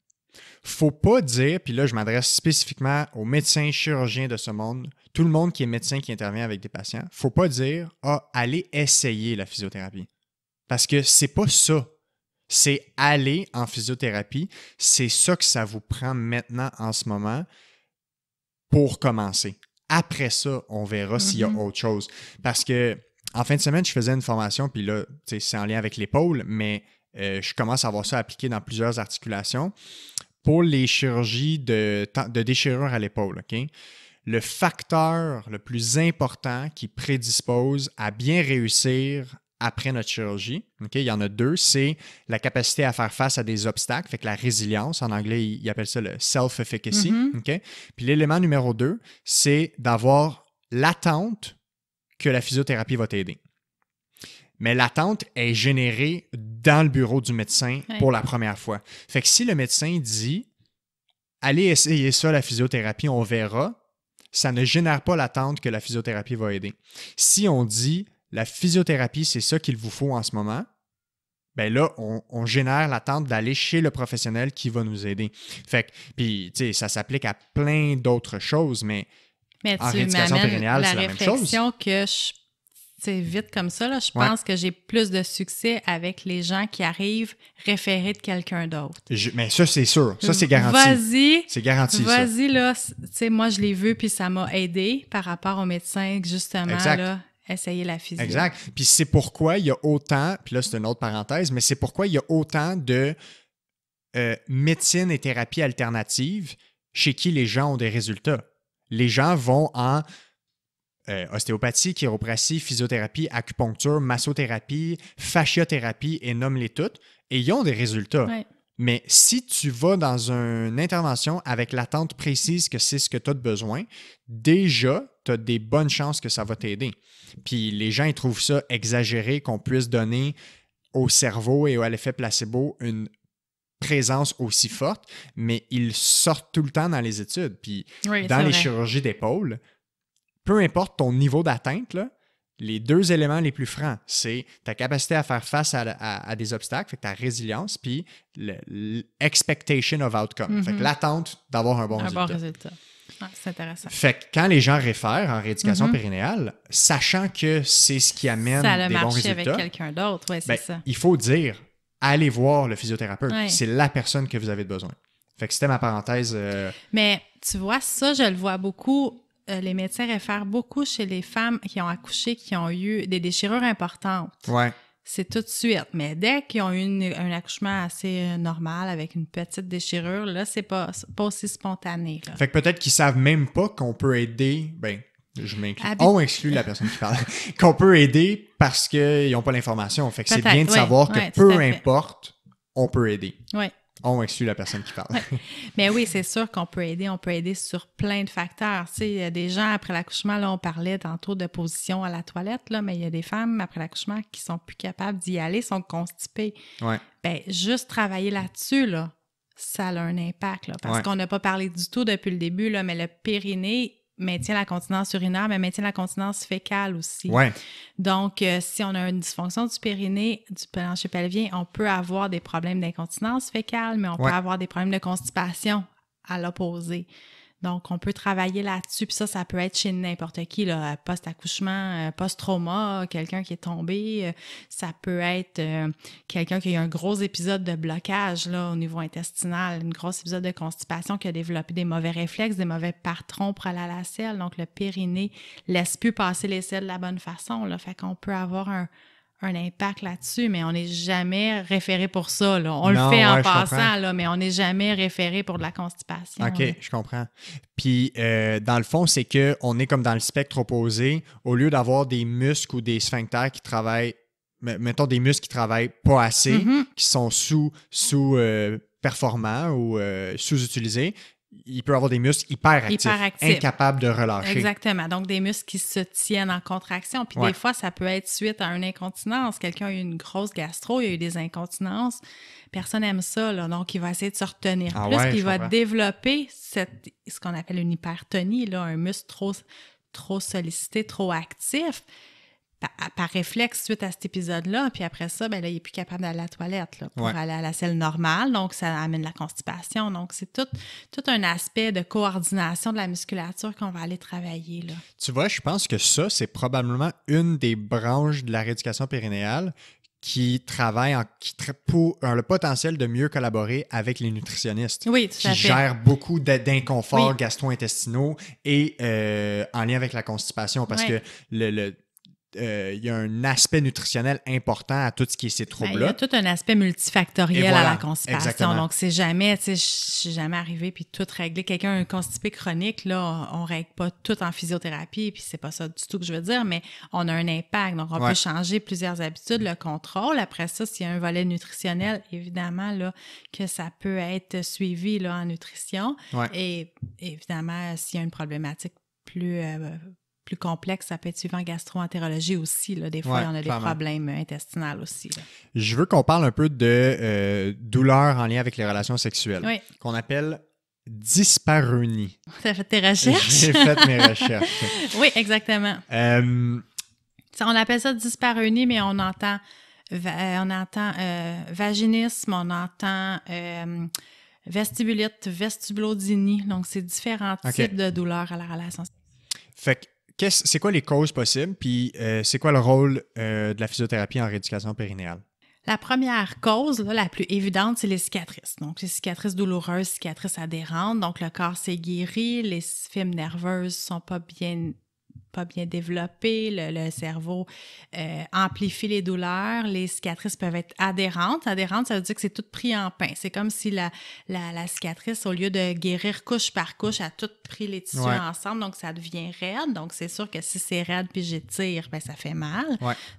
Speaker 1: Faut pas dire, puis là je m'adresse spécifiquement aux médecins chirurgiens de ce monde, tout le monde qui est médecin qui intervient avec des patients, faut pas dire ah allez essayer la physiothérapie parce que c'est pas ça. C'est aller en physiothérapie, c'est ça que ça vous prend maintenant en ce moment pour commencer. Après ça, on verra s'il y a mm-hmm. autre chose parce que en fin de semaine, je faisais une formation, puis là, c'est en lien avec l'épaule, mais euh, je commence à voir ça appliqué dans plusieurs articulations. Pour les chirurgies de, de déchirure à l'épaule, OK? le facteur le plus important qui prédispose à bien réussir après notre chirurgie, il y en a deux, c'est la capacité à faire face à des obstacles, fait que la résilience, en anglais, ils appellent ça le self-efficacy. Mm-hmm. Puis l'élément numéro deux, c'est d'avoir l'attente que la physiothérapie va t'aider mais l'attente est générée dans le bureau du médecin pour la première fois. Fait que si le médecin dit allez essayer ça, la physiothérapie, on verra, ça ne génère pas l'attente que la physiothérapie va aider. Si on dit la physiothérapie, c'est ça qu'il vous faut en ce moment, ben là, on, on génère l'attente d'aller chez le professionnel qui va nous aider. Fait que, puis, tu sais, ça s'applique à plein d'autres choses, mais, en rééducation périnéale, c'est la, réflexion même
Speaker 2: chose. que je vite comme ça, là, je pense que j'ai plus de succès avec les gens qui arrivent référés de quelqu'un d'autre.
Speaker 1: mais ça, c'est sûr. Ça, c'est garanti. Vas-y. C'est garanti. Vas-y,
Speaker 2: là. Tu sais, moi, je l'ai vu, puis ça m'a aidé par rapport au médecin, justement, essayer la physique. Exact.
Speaker 1: Puis c'est pourquoi il y a autant, puis là c'est une autre parenthèse, mais c'est pourquoi il y a autant de euh, médecine et thérapie alternatives chez qui les gens ont des résultats. Les gens vont en euh, ostéopathie, chiropratie, physiothérapie, acupuncture, massothérapie, fasciothérapie et nomme-les toutes, et ils ont des résultats. Mais si tu vas dans une intervention avec l'attente précise que c'est ce que tu as de besoin, déjà, tu as des bonnes chances que ça va t'aider. Puis les gens, ils trouvent ça exagéré qu'on puisse donner au cerveau et à l'effet placebo une présence aussi forte, mais ils sortent tout le temps dans les études. Puis dans les chirurgies d'épaule, peu importe ton niveau d'atteinte, les deux éléments les plus francs, c'est ta capacité à faire face à, des obstacles, ta résilience, puis l'expectation of outcome, mhm. l'attente d'avoir un bon résultat. c'est intéressant. Fait quand les gens réfèrent en rééducation mhm. périnéale, sachant que c'est ce qui amène ça des bons résultats... avec
Speaker 2: quelqu'un d'autre,
Speaker 1: ouais, ben, Il faut dire, allez voir le physiothérapeute. C'est la personne que vous avez besoin. Fait que c'était ma parenthèse. Euh,
Speaker 2: Mais tu vois, ça, je le vois beaucoup euh, les médecins réfèrent beaucoup chez les femmes qui ont accouché, qui ont eu des déchirures importantes. Ouais. C'est tout de suite. Mais dès qu'ils ont eu un accouchement assez euh, normal avec une petite déchirure, là, c'est pas, pas aussi spontané. Fait
Speaker 1: que peut-être qu'ils savent même pas qu'on peut aider. Ben, je m'inclus. On exclut la personne qui parle. qu'on peut aider parce qu'ils n'ont pas l'information. Fait que c'est bien de savoir que peu importe, on peut aider. Oui. On exclut la personne qui parle.
Speaker 2: Mais oui, c'est sûr qu'on peut aider. On peut aider sur plein de facteurs. Tu il y a des gens après l'accouchement, on parlait tantôt de position à la toilette, là, mais il y a des femmes après l'accouchement qui sont plus capables d'y aller, sont constipées. Ouais. Ben, juste travailler là-dessus, là, ça a un impact. parce qu'on n'a pas parlé du tout depuis le début, là, mais le périnée, maintient la continence urinaire, mais maintient la continence fécale aussi. Donc, euh, si on a une dysfonction du périnée, du plancher pelvien, on peut avoir des problèmes d'incontinence fécale, mais on peut avoir des problèmes de constipation à l'opposé. Donc, on peut travailler là-dessus. Puis ça, ça peut être chez n'importe qui, là, euh, post-accouchement, euh, post-trauma, quelqu'un qui est tombé. Euh, ça peut être quelqu'un qui a eu un gros épisode de blocage, là, au niveau intestinal, un gros épisode de constipation, qui a développé des mauvais réflexes, des mauvais patrons pour aller à la selle. Donc, le périnée laisse plus passer les selles de la bonne façon, là. Fait qu'on peut avoir un un impact là-dessus, mais on n'est jamais référé pour ça. On le fait en passant, là, mais on n'est jamais référé pour de la constipation. OK,
Speaker 1: je comprends. Puis, euh, dans le fond, c'est qu'on est comme dans le spectre opposé. Au lieu d'avoir des muscles ou des sphincters qui travaillent, mettons des muscles qui travaillent pas assez, mm-hmm. qui sont sous, sous euh, performants ou euh, sous-utilisés, il peut avoir des muscles hyperactifs, incapables de relâcher.
Speaker 2: Exactement. Donc, des muscles qui se tiennent en contraction. Puis des fois, ça peut être suite à une incontinence. Quelqu'un a eu une grosse gastro, il a eu des incontinences. Personne n'aime ça, Donc, il va essayer de se retenir ah plus, puis il va développer ce qu'on appelle une hypertonie, là, un muscle trop sollicité, trop actif par réflexe suite à cet épisode-là. Puis après ça, ben là, il n'est plus capable d'aller à la toilette pour aller à la selle normale. Donc, ça amène la constipation. Donc, c'est tout, tout un aspect de coordination de la musculature qu'on va aller travailler. Là.
Speaker 1: Tu vois, je pense que ça, c'est probablement une des branches de la rééducation périnéale qui travaille qui pour le potentiel de mieux collaborer avec les nutritionnistes. Oui, qui gèrent beaucoup d'inconforts gastro-intestinaux et euh, en lien avec la constipation parce que le euh, il y a un aspect nutritionnel important à tout ce qui est ces troubles-là. il y a
Speaker 2: tout un aspect multifactoriel à la constipation. Donc, c'est jamais, tu sais, je suis jamais arrivé puis tout régler. Quelqu'un un constipé chronique, là, on, ne règle pas tout en physiothérapie, puis c'est pas ça du tout que je veux dire, mais on a un impact. Donc, on peut changer plusieurs habitudes, le contrôle. Après ça, s'il y a un volet nutritionnel, évidemment, là, que ça peut être suivi, là, en nutrition. Et évidemment, s'il y a une problématique plus... Euh, plus complexe, ça peut être suivant gastroentérologie aussi. Là, des fois, on a des problèmes intestinaux aussi.
Speaker 1: Je veux qu'on parle un peu de euh, douleurs douleur en lien avec les relations sexuelles, qu'on appelle disparonie. T'as fait tes recherches? J'ai fait mes recherches. oui,
Speaker 2: exactement.
Speaker 1: Euh,
Speaker 2: on appelle ça disparunie, mais on entend, euh, on entend vaginisme, on entend vestibulite, vestibulodynie, Donc, c'est différents types de douleurs à la relation sexuelle.
Speaker 1: Fait que c'est quoi les causes possibles, puis euh, c'est quoi le rôle euh, de la physiothérapie en rééducation périnéale?
Speaker 2: La première cause, la plus évidente, c'est les cicatrices. Donc, les cicatrices douloureuses, cicatrices adhérentes. Donc, le corps s'est guéri, les fibres nerveuses sont pas bien pas bien développé, le, cerveau euh, amplifie les douleurs, les cicatrices peuvent être adhérentes. Adhérentes, ça veut dire que c'est tout pris en pain. C'est comme si la, la, cicatrice, au lieu de guérir couche par couche, a tout pris les tissus ensemble, donc ça devient raide. Donc c'est sûr que si c'est raide puis j'étire, ben ça fait mal.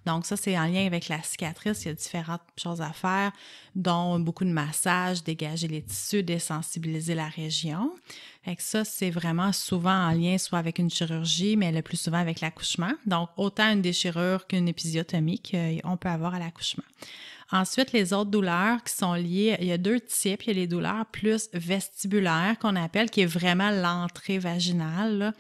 Speaker 2: Donc ça, c'est en lien avec la cicatrice. Il y a différentes choses à faire, dont beaucoup de massages, dégager les tissus, désensibiliser la région ça, c'est vraiment souvent en lien soit avec une chirurgie, mais le plus souvent avec l'accouchement. Donc, autant une déchirure qu'une épisiotomie qu'on peut avoir à l'accouchement. Ensuite, les autres douleurs qui sont liées, il y a deux types. Il y a les douleurs plus vestibulaires qu'on appelle, qui est vraiment l'entrée vaginale.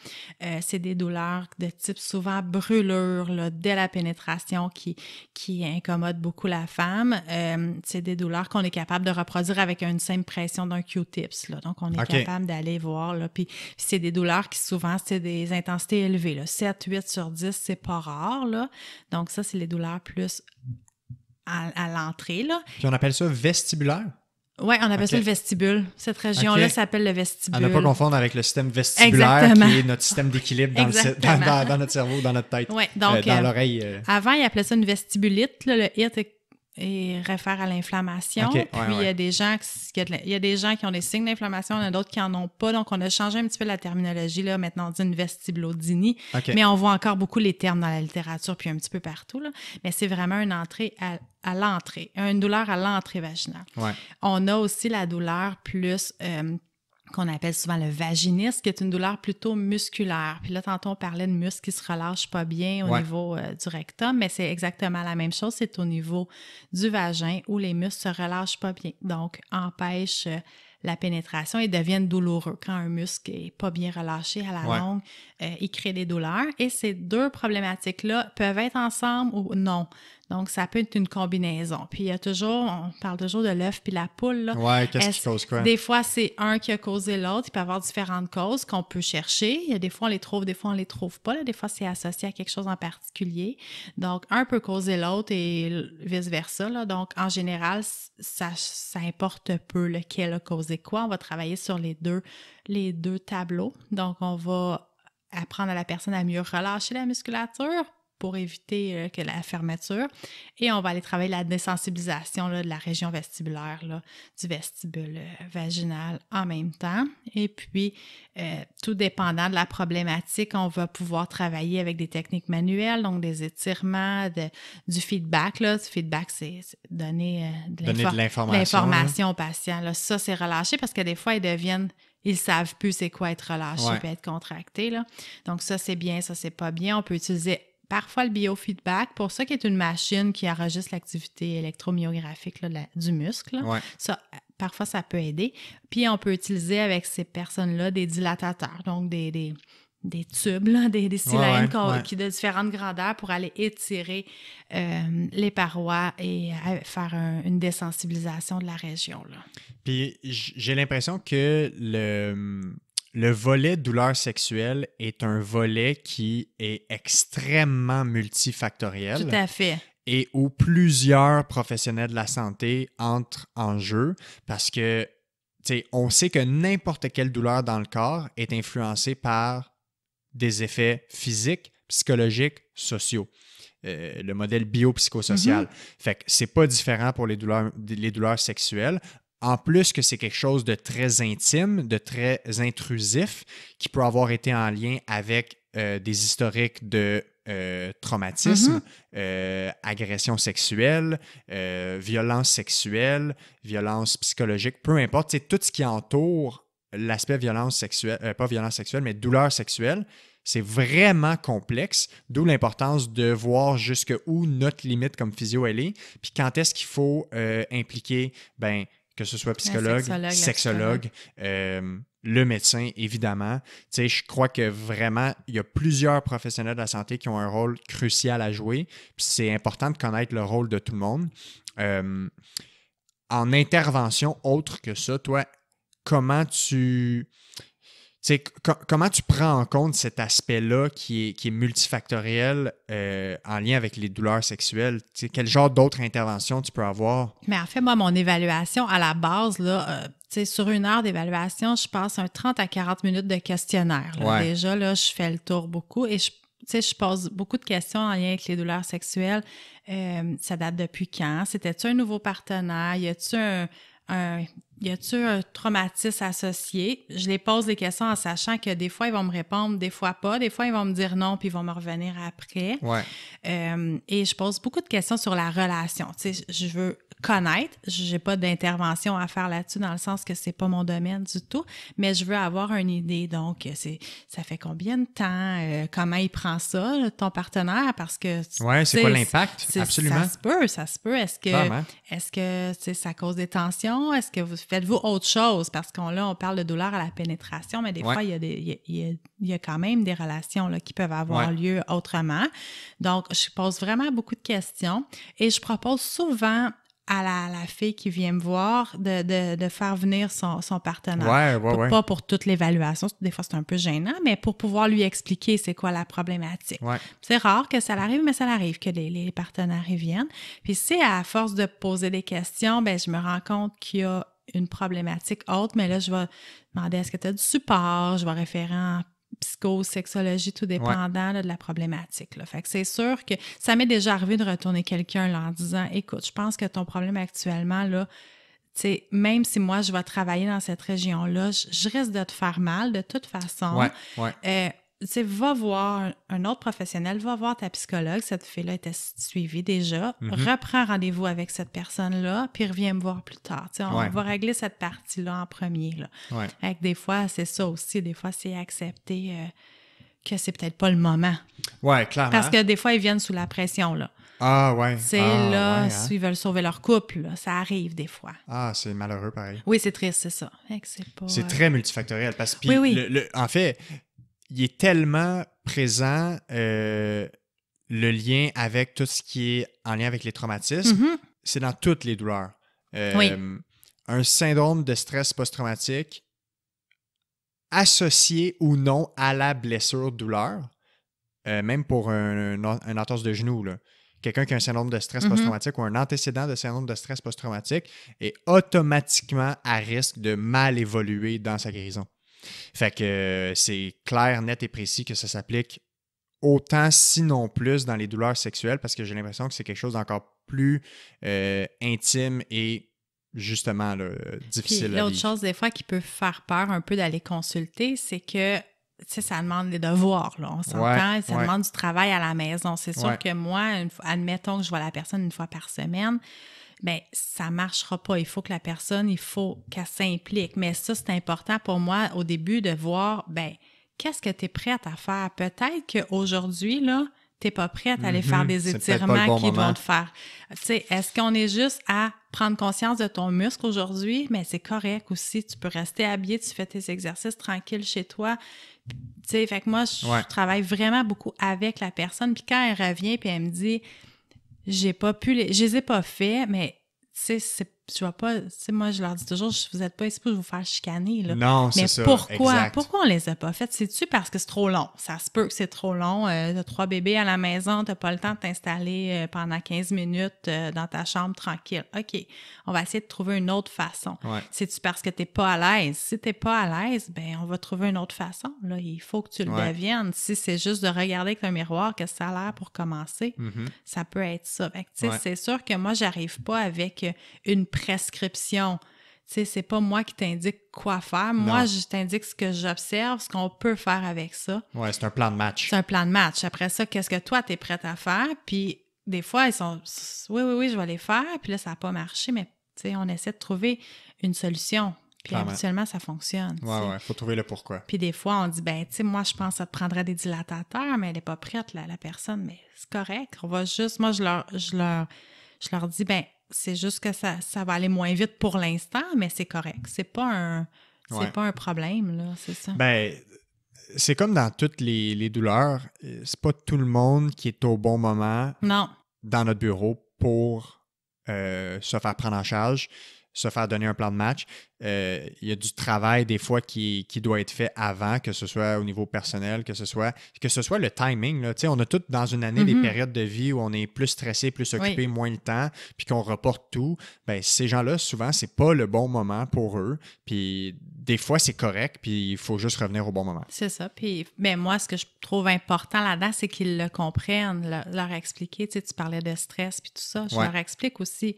Speaker 2: Euh, c'est des douleurs de type souvent brûlure dès la pénétration qui, qui incommode beaucoup la femme. Euh, c'est des douleurs qu'on est capable de reproduire avec une simple pression d'un Q-tips. Donc, on est capable d'aller voir. puis, c'est des douleurs qui souvent, c'est des intensités élevées. 7, 8 sur 10, c'est pas rare. Donc, ça, c'est les douleurs plus à, l'entrée. Là.
Speaker 1: Puis on appelle ça vestibulaire?
Speaker 2: Oui, on appelle ça le vestibule. Cette région-là s'appelle le vestibule. À ne pas confondre avec le système vestibulaire, qui est notre système d'équilibre dans, notre
Speaker 1: cerveau, dans notre tête, ouais, donc, euh, dans euh, l'oreille. Euh. Avant,
Speaker 2: ils appelaient ça une vestibulite. Là, le « it » et réfère à l'inflammation. puis il, y a des gens qui, il y a des gens qui ont des signes d'inflammation, il y en a d'autres qui n'en ont pas. Donc, on a changé un petit peu la terminologie. Là. Maintenant, d'une dit une vestibulodynie. Mais on voit encore beaucoup les termes dans la littérature, puis un petit peu partout. Là. Mais c'est vraiment une entrée à, l'entrée, une douleur à l'entrée vaginale. On a aussi la douleur plus euh, qu'on appelle souvent le vaginisme, qui est une douleur plutôt musculaire. Puis là, tantôt, on parlait de muscles qui se relâchent pas bien au niveau euh, du rectum, mais c'est exactement la même chose. C'est au niveau du vagin où les muscles se relâchent pas bien, donc empêchent euh, la pénétration et deviennent douloureux. Quand un muscle n'est pas bien relâché à la longue, euh, il crée des douleurs. Et ces deux problématiques-là peuvent être ensemble ou non. Donc, ça peut être une combinaison. Puis il y a toujours, on parle toujours de l'œuf puis la poule. Là. Ouais, qu'est-ce qui cause quoi? Des fois, c'est un qui a causé l'autre. Il peut y avoir différentes causes qu'on peut chercher. Il y a des fois, on les trouve, des fois, on les trouve pas. Des fois, c'est associé à quelque chose en particulier. Donc, un peut causer l'autre et vice-versa. Donc, en général, ça, ça importe peu lequel a causé quoi. On va travailler sur les deux, les deux tableaux. Donc, on va apprendre à la personne à mieux relâcher la musculature pour éviter euh, que la fermeture. Et on va aller travailler la désensibilisation là, de la région vestibulaire, du vestibule euh, vaginal en même temps. Et puis, euh, tout dépendant de la problématique, on va pouvoir travailler avec des techniques manuelles, donc des étirements, du feedback. Là. Du feedback, c'est donner, de l'information hein. au patient. Là. Ça, c'est relâché parce que des fois, ils deviennent ils savent plus c'est quoi être relâché et être contracté. Là. Donc, ça, c'est bien, ça, c'est pas bien. On peut utiliser parfois le biofeedback, pour ça qui est une machine qui enregistre l'activité électromyographique du muscle. Ça, parfois, ça peut aider. Puis on peut utiliser avec ces personnes-là des dilatateurs, donc des, des, tubes, des, cylindres de différentes grandeurs pour aller étirer euh, les parois et euh, faire une désensibilisation de la région.
Speaker 1: Puis j'ai l'impression que le le volet douleur sexuelle est un volet qui est extrêmement multifactoriel. Tout à fait. Et où plusieurs professionnels de la santé entrent en jeu parce que, tu sais, on sait que n'importe quelle douleur dans le corps est influencée par des effets physiques, psychologiques, sociaux. Euh, le modèle biopsychosocial. Mhm. Fait que c'est pas différent pour les douleurs, les douleurs sexuelles en plus que c'est quelque chose de très intime, de très intrusif, qui peut avoir été en lien avec euh, des historiques de euh, traumatisme, mm-hmm. euh, agression sexuelle, violence sexuelle, violence psychologique, peu importe, c'est tout ce qui entoure l'aspect violence sexuelle, pas violence sexuelle, mais douleur sexuelle, c'est vraiment complexe, d'où l'importance de voir jusqu'où notre limite comme physio elle est, puis quand est-ce qu'il faut impliquer ben, que ce soit psychologue, sexologue, euh, le médecin, évidemment. Tu sais, je crois que vraiment, il y a plusieurs professionnels de la santé qui ont un rôle crucial à jouer. Puis C'est important de connaître le rôle de tout le monde. Euh, en intervention, autre que ça, toi, comment tu comment tu prends en compte cet aspect-là qui est, qui est multifactoriel euh, en lien avec les douleurs sexuelles? quel genre d'autres interventions tu peux avoir?
Speaker 2: Mais en fait, moi, mon évaluation à la base, là, euh, sur une heure d'évaluation, je passe un 30 à 40 minutes de questionnaire. Déjà, là, je fais le tour beaucoup et je, je pose beaucoup de questions en lien avec les douleurs sexuelles. Euh, ça date depuis quand? C'était-tu un nouveau partenaire? Y a-tu un y a tu un traumatisme associé? Je les pose des questions en sachant que des fois, ils vont me répondre, des fois pas. Des fois, ils vont me dire non, puis ils vont me revenir après. Euh, et je pose beaucoup de questions sur la relation. Tu je veux connaître. J'ai pas d'intervention à faire là-dessus dans le sens que c'est pas mon domaine du tout, mais je veux avoir une idée. Donc, c'est ça fait combien de temps, euh, comment il prend ça, ton partenaire, parce que Oui, c'est quoi l'impact Absolument. Ça se peut, ça se peut. Est-ce que, est-ce que ça cause des tensions Est-ce que vous faites-vous autre chose? Parce qu'on là, on parle de douleur à la pénétration, mais des fois, il y, a des, il, y a, quand même des relations là, qui peuvent avoir lieu autrement. Donc, je pose vraiment beaucoup de questions et je propose souvent à la, fille qui vient me voir de, de, de faire venir son, son partenaire. Pas pour toute l'évaluation, des fois c'est un peu gênant, mais pour pouvoir lui expliquer c'est quoi la problématique. C'est rare que ça arrive mais ça arrive que les, les partenaires y viennent. Puis c'est à force de poser des questions, ben je me rends compte qu'il y a une problématique autre, mais là, je vais demander est-ce que tu as du support, je vais référer en psychosexologie, tout dépendant de la problématique. Là. Fait que c'est sûr que ça m'est déjà arrivé de retourner quelqu'un en disant Écoute, je pense que ton problème actuellement, là, sais, même si moi, je vais travailler dans cette région-là, je, risque de te faire mal de toute façon. Euh, sais, va voir un autre professionnel, va voir ta psychologue. Cette fille-là était suivie déjà. Mhm. Reprends rendez-vous avec cette personne-là, puis reviens me voir plus tard. Tu on va régler cette partie-là en premier. Avec des fois, c'est ça aussi. Des fois, c'est accepter euh, que c'est peut-être pas le moment.
Speaker 1: Ouais, clairement. Parce que
Speaker 2: des fois, ils viennent sous la pression, là. Ah ouais. C'est ah, là, hein. ils veulent sauver leur couple, ça arrive des fois. Ah, c'est malheureux pareil. Oui, c'est triste, c'est ça. C'est euh, très
Speaker 1: multifactoriel parce que oui, oui. en fait, il est tellement présent euh, le lien avec tout ce qui est en lien avec les traumatismes. Mm-hmm. C'est dans toutes les douleurs. Euh, un syndrome de stress post-traumatique associé ou non à la blessure douleur, euh, même pour un, entorse de genou, quelqu'un qui a un syndrome de stress mm-hmm. post-traumatique ou un antécédent de syndrome de stress post-traumatique est automatiquement à risque de mal évoluer dans sa guérison. Fait que c'est clair, net et précis que ça s'applique autant, sinon plus, dans les douleurs sexuelles, parce que j'ai l'impression que c'est quelque chose d'encore plus euh, intime et justement là, difficile. L'autre chose
Speaker 2: des fois qui peut faire peur un peu d'aller consulter, c'est que ça demande des devoirs, là, on s'entend, ça demande du travail à la maison. C'est sûr que moi, admettons que je vois la personne une fois par semaine, ben ça marchera pas. Il faut que la personne, il faut qu'elle s'implique. Mais ça, c'est important pour moi au début de voir, ben qu'est-ce que tu es prête à faire? Peut-être qu'aujourd'hui, là, t'es pas prête à aller faire mm-hmm. des étirements qui vont te faire. Tu sais, est-ce qu'on est juste à prendre conscience de ton muscle aujourd'hui? Mais c'est correct aussi. Tu peux rester habillé, tu fais tes exercices tranquilles chez toi. Tu sais, fait que moi, je, je travaille vraiment beaucoup avec la personne. Puis quand elle revient, puis elle me dit, j'ai pas pu les. Je les ai pas fait, mais c'est tu vois pas, tu moi, je leur dis toujours, vous n'êtes pas ici pour vous faire chicaner, là. Non, c'est ça. Mais pourquoi? Pourquoi on les a pas faites? C'est-tu parce que c'est trop long? Ça se peut que c'est trop long. Euh, t'as trois bébés à la maison, t'as pas le temps de t'installer euh, pendant 15 minutes euh, dans ta chambre tranquille. OK, on va essayer de trouver une autre façon. C'est-tu parce que t'es pas à l'aise? Si t'es pas à l'aise, ben, on va trouver une autre façon, là. Il faut que tu le deviennes. Si c'est juste de regarder avec un miroir que ça a l'air pour commencer, mm-hmm. ça peut être ça. c'est sûr que moi, j'arrive pas avec une prescription. Tu c'est pas moi qui t'indique quoi faire. Moi, je t'indique ce que j'observe, ce qu'on peut faire avec ça.
Speaker 1: Ouais, c'est un plan de match.
Speaker 2: C'est un plan de match. Après ça, qu'est-ce que toi, t'es prête à faire? Puis des fois, ils sont oui, oui, oui, je vais les faire. Puis là, ça n'a pas marché, mais on essaie de trouver une solution.
Speaker 1: Puis habituellement,
Speaker 2: ça fonctionne.
Speaker 1: Ouais, ouais, faut trouver le pourquoi.
Speaker 2: Puis des fois, on dit, ben, tu sais, moi, je pense que ça te prendrait des dilatateurs, mais elle n'est pas prête, là, la personne. Mais c'est correct. On va juste, moi, je leur, je leur, je leur dis, ben, c'est juste que ça, ça va aller moins vite pour l'instant, mais c'est correct. C'est pas un, c'est pas un problème, là, c'est ça. Ben,
Speaker 1: c'est comme dans toutes les, les douleurs, euh, c'est pas tout le monde qui est au bon moment non. dans notre bureau pour euh, se faire prendre en charge se faire donner un plan de match. Euh, il y a du travail des fois qui, doit être fait avant, que ce soit au niveau personnel, que ce soit, que ce soit le timing. Là. On a toutes dans une année des mhm. périodes de vie où on est plus stressé, plus occupé, moins le temps, puis qu'on reporte tout. Ben, ces gens-là, souvent, c'est pas le bon moment pour eux. Puis des fois, c'est correct, puis il faut juste revenir au bon moment.
Speaker 2: C'est ça. mais moi, ce que je trouve important là-dedans, c'est qu'ils le comprennent, leur, expliquer. Tu, tu parlais de stress, puis tout ça. Je leur explique aussi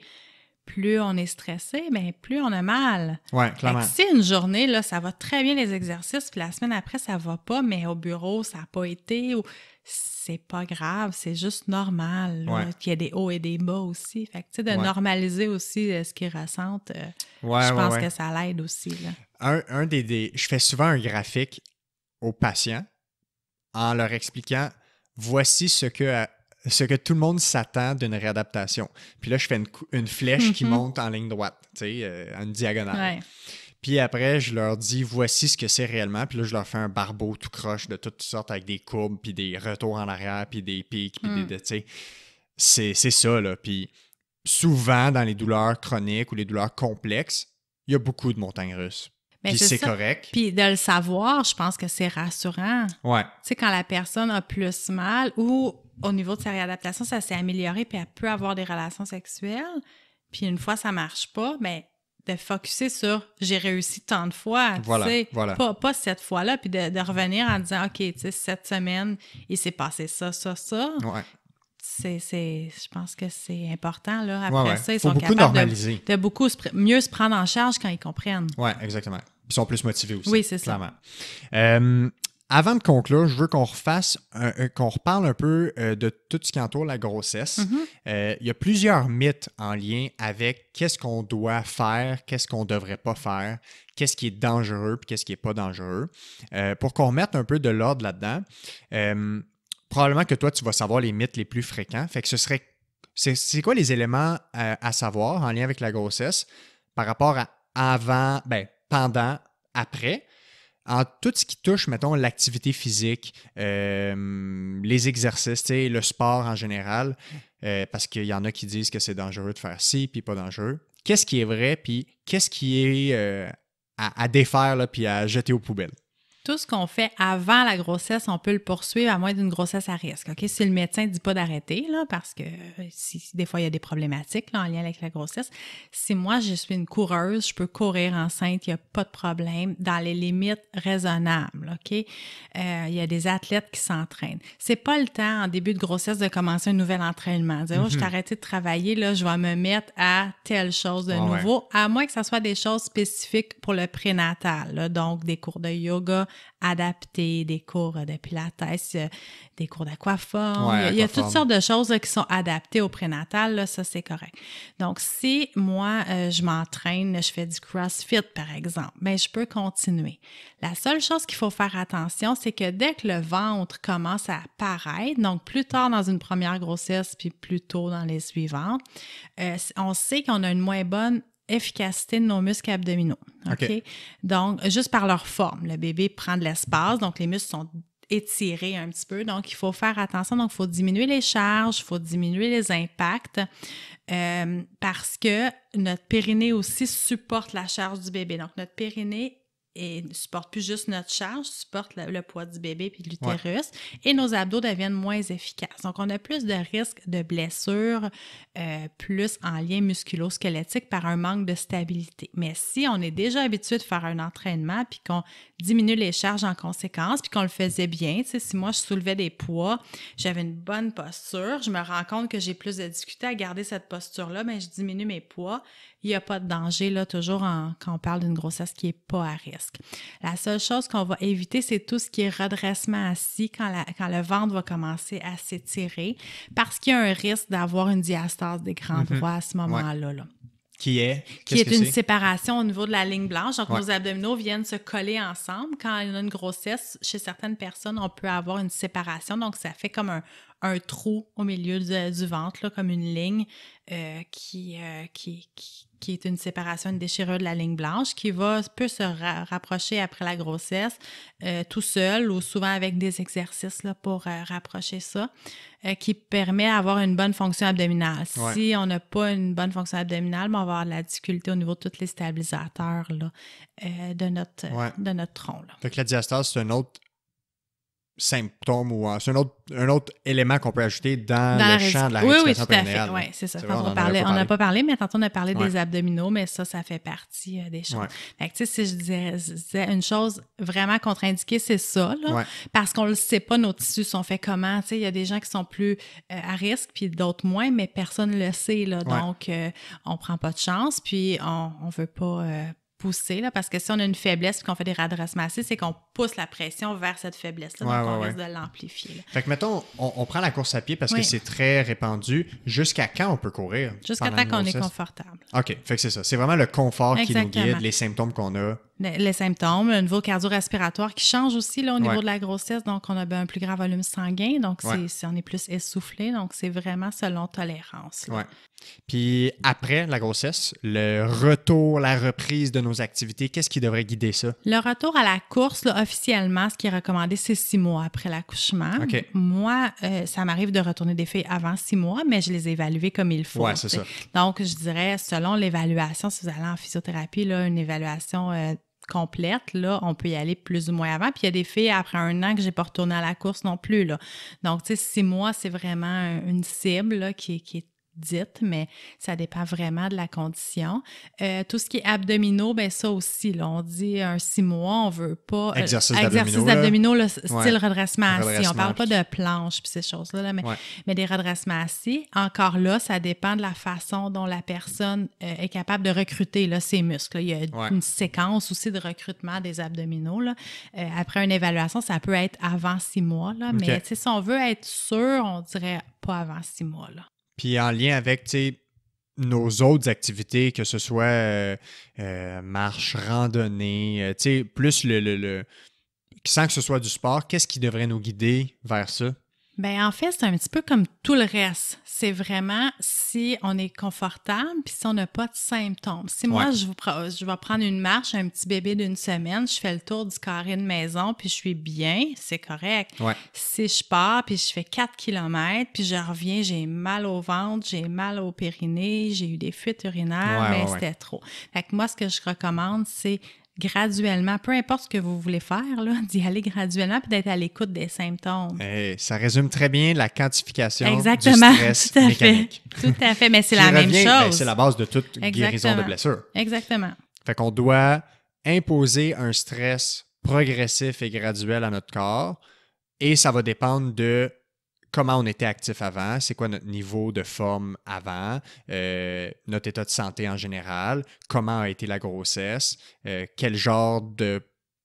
Speaker 2: plus on est stressé, mais plus on a mal. Oui, clairement. si une journée, là, ça va très bien les exercices, puis la semaine après, ça va pas, mais au bureau, ça n'a pas été, c'est pas grave, c'est juste normal ouais. y a des hauts et des bas aussi. Fait que, de normaliser aussi euh, ce qu'ils ressentent, euh, je pense que ça l'aide aussi.
Speaker 1: Un, Je fais souvent un graphique aux patients en leur expliquant voici ce que euh, ce que tout le monde s'attend d'une réadaptation. Puis là, je fais une, flèche qui mm-hmm. monte en ligne droite, tu sais, en euh, diagonale. Puis après, je leur dis voici ce que c'est réellement. Puis là, je leur fais un barbeau tout croche de toutes sortes avec des courbes, puis des retours en arrière, puis des pics, puis des. Mm. Tu sais, c'est ça, là. Puis souvent, dans les douleurs chroniques ou les douleurs complexes, il y a beaucoup de montagnes russes puis c'est correct.
Speaker 2: Puis de le savoir, je pense que c'est rassurant. Ouais. Tu sais, quand la personne a plus mal ou au niveau de sa réadaptation, ça s'est amélioré, puis elle peut avoir des relations sexuelles. Puis une fois, ça marche pas, mais ben, de focuser sur j'ai réussi tant de fois, tu sais, pas, cette fois-là, puis de, revenir en disant OK, tu sais, cette semaine, il s'est passé ça, ça, ça. Ouais c'est, je pense que c'est important. Là. Après ça, ils sont beaucoup capables De, beaucoup mieux se prendre en charge quand ils comprennent.
Speaker 1: Oui, exactement. Ils sont plus motivés aussi. Oui, c'est ça. Euh, avant de conclure, je veux qu'on refasse, euh, qu'on reparle un peu euh, de tout ce qui entoure la grossesse. Mm-hmm. il y a plusieurs mythes en lien avec qu'est-ce qu'on doit faire, qu'est-ce qu'on ne devrait pas faire, qu'est-ce qui est dangereux, puis qu'est-ce qui n'est pas dangereux. pour qu'on remette un peu de l'ordre là-dedans, probablement que toi, tu vas savoir les mythes les plus fréquents. Fait que ce serait. C'est quoi les éléments euh, à savoir en lien avec la grossesse par rapport à avant, ben, pendant, après? En tout ce qui touche, mettons, l'activité physique, euh, les exercices, le sport en général, euh, parce qu'il y en a qui disent que c'est dangereux de faire ci, puis pas dangereux. Qu'est-ce qui est vrai, puis qu'est-ce qui est à, défaire, puis à jeter aux poubelles?
Speaker 2: tout ce qu'on fait avant la grossesse, on peut le poursuivre à moins d'une grossesse à risque. OK? Si le médecin ne dit pas d'arrêter, parce que euh, si, des fois, il y a des problématiques en lien avec la grossesse. Si moi, je suis une coureuse, je peux courir enceinte, il n'y a pas de problème, dans les limites raisonnables. OK? Euh, il y a des athlètes qui s'entraînent. C'est pas le temps, en début de grossesse, de commencer un nouvel entraînement. Dire, oh, je mhm. t'ai arrêté de travailler, là, je vais me mettre à telle chose de nouveau, à moins que ce soit des choses spécifiques pour le prénatal, donc des cours de yoga, adapter des cours de pilates, euh, des cours d'aquafort il y a toutes sortes de choses qui sont adaptées au prénatal, là, ça c'est correct. Donc, si moi, euh, je m'entraîne, je fais du CrossFit par exemple, mais ben, je peux continuer. La seule chose qu'il faut faire attention, c'est que dès que le ventre commence à apparaître, donc plus tard dans une première grossesse, puis plus tôt dans les suivantes, euh, on sait qu'on a une moins bonne efficacité de nos muscles abdominaux. Donc, juste par leur forme, le bébé prend de l'espace, donc les muscles sont étirés un petit peu. Donc, il faut faire attention. Donc, il faut diminuer les charges, il faut diminuer les impacts euh, parce que notre périnée aussi supporte la charge du bébé. Donc, notre périnée et supporte plus juste notre charge, supporte le, poids du bébé puis de l'utérus et nos abdos deviennent moins efficaces. Donc, on a plus de risques de blessures, euh, plus en lien musculo-squelettique par un manque de stabilité. Mais si on est déjà habitué de faire un entraînement puis qu'on diminue les charges en conséquence puis qu'on le faisait bien, tu sais, si moi je soulevais des poids, j'avais une bonne posture, je me rends compte que j'ai plus de difficulté à garder cette posture-là, mais ben, je diminue mes poids. Il n'y a pas de danger, là, toujours quand on parle d'une grossesse qui n'est pas à risque. La seule chose qu'on va éviter, c'est tout ce qui est redressement assis quand, le ventre va commencer à s'étirer parce qu'il y a un risque d'avoir une diastase des grands mm à ce moment-là.
Speaker 1: Qui est? qui est une
Speaker 2: séparation au niveau de la ligne blanche. Donc, nos abdominaux viennent se coller ensemble. Quand on a une grossesse, chez certaines personnes, on peut avoir une séparation. Donc, ça fait comme un, trou au milieu du ventre, comme une ligne euh, euh, qui, qui, qui est une séparation, une déchirure de la ligne blanche, qui va, peut se rapprocher après la grossesse euh, tout seul ou souvent avec des exercices là, pour euh, rapprocher ça, euh, qui permet d'avoir une bonne fonction abdominale. Si on n'a pas une bonne fonction abdominale, ben, on va avoir de la difficulté au niveau de tous les stabilisateurs de, notre, de notre tronc.
Speaker 1: la diastase, c'est un autre symptômes, ou euh, c'est un autre, élément qu'on peut ajouter dans, le champ de la rééducation oui, oui, tout À fait. Oui, c'est ça. on n'a pas
Speaker 2: parlé, mais tantôt on a parlé des abdominaux, mais ça, ça fait partie euh, des choses. Ouais. tu sais, si je disais, une chose vraiment contre-indiquée, c'est ça, parce qu'on ne le sait pas, nos tissus sont faits comment. il y a des gens qui sont plus euh, à risque, puis d'autres moins, mais personne ne le sait, là. Donc, on ne prend pas de chance, puis on ne veut pas pousser, parce que si on a une faiblesse et qu'on fait des radresses massées, c'est qu'on pousse la pression vers cette faiblesse-là, donc on risque de l'amplifier.
Speaker 1: Fait que, mettons, on, prend la course à pied parce que c'est très répandu. Jusqu'à quand on peut courir? Jusqu'à quand qu'on est confortable. OK, fait que c'est ça. C'est vraiment le confort qui nous guide, les symptômes qu'on a.
Speaker 2: Ben, les, symptômes, le niveau cardio-respiratoire qui change aussi là, au niveau de la grossesse, donc on a ben, un plus grand volume sanguin, donc c'est, on est plus essoufflé, donc c'est vraiment selon tolérance.
Speaker 1: Puis après la grossesse, le retour, la reprise de nos activités, qu'est-ce qui devrait guider ça?
Speaker 2: Le retour à la course, officiellement, ce qui est recommandé, c'est six mois après l'accouchement. Moi, euh, ça m'arrive de retourner des filles avant six mois, mais je les ai évaluées comme il faut. c'est ça. Donc, je dirais, selon l'évaluation, si vous allez en physiothérapie, là, une évaluation euh, complète, là, on peut y aller plus ou moins avant. Puis il y a des filles après un an que j'ai pas retourné à la course non plus, là. Donc, six mois, c'est vraiment une cible qui est dites, mais ça dépend vraiment de la condition. Euh, tout ce qui est abdominaux, ben ça aussi, là, on dit un six mois, on veut pas... Euh, exercices exercice d'abdominaux, style redressement assis. on parle pas de planches puis ces choses-là, mais, des redressements assis. Encore là, ça dépend de la façon dont la personne euh, est capable de recruter là, ses muscles. Il y a une séquence aussi de recrutement des abdominaux. Là. après une évaluation, ça peut être avant six mois, là, mais si on veut être sûr, on dirait pas avant six mois. Là.
Speaker 1: Puis en lien avec, nos autres activités, que ce soit euh, euh, marche, randonnée, euh, plus le, le, le, Sans que ce soit du sport, qu'est-ce qui devrait nous guider vers ça?
Speaker 2: Ben en fait, c'est un petit peu comme tout le reste. C'est vraiment si on est confortable puis si on n'a pas de symptômes. Si moi, je, vous, je vais prendre une marche, un petit bébé d'une semaine, je fais le tour du carré de maison puis je suis bien, c'est correct. Si je pars puis je fais 4 km puis je reviens, j'ai mal au ventre, j'ai mal au périnée, j'ai eu des fuites urinaires, mais c'était trop. Fait que moi, ce que je recommande, c'est graduellement, peu importe ce que vous voulez faire, d'y aller graduellement puis d'être à l'écoute des symptômes.
Speaker 1: ça résume très bien la quantification Exactement, du stress mécanique. Tout à fait, mais c'est la même ben, chose. c'est la base de toute guérison de blessure. Exactement. Fait qu'on doit imposer un stress progressif et graduel à notre corps et ça va dépendre de comment on était actif avant, c'est quoi notre niveau de forme avant, euh, notre état de santé en général, comment a été la grossesse, euh, quel genre de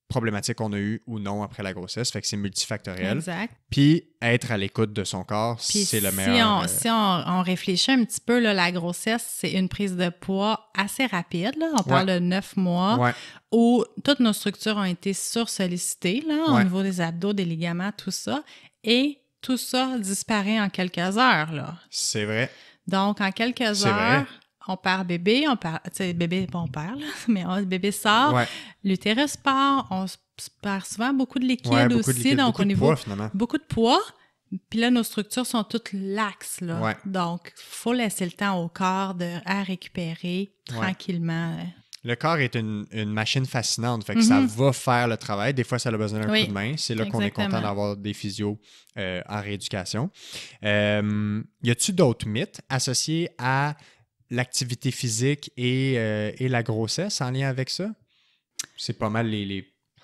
Speaker 1: problématiques on a eu ou non après la grossesse. Fait que c'est multifactoriel. Exact. Puis être à l'écoute de son corps, c'est le meilleur. Euh, si
Speaker 2: on, réfléchit un petit peu, la grossesse, c'est une prise de poids assez rapide. On parle de neuf mois où toutes nos structures ont été sursollicitées là, au niveau des abdos, des ligaments, tout ça. Et tout ça disparaît en quelques heures, là. C'est vrai. Donc, en quelques heures, on perd bébé, on part, bébé, bon, on perd, mais on, oh, bébé sort, l'utérus part, on perd souvent beaucoup de liquide aussi, de donc au Beaucoup de poids. Puis là, nos structures sont toutes laxes. Donc, il faut laisser le temps au corps de à récupérer tranquillement. Euh,
Speaker 1: le corps est une, machine fascinante. Fait que ça mhm. va faire le travail. Des fois, ça a besoin d'un coup de main. C'est là qu'on est content d'avoir des physios euh, en rééducation. Euh, y a il d'autres mythes associés à l'activité physique euh, et, la grossesse en lien avec ça? C'est pas mal les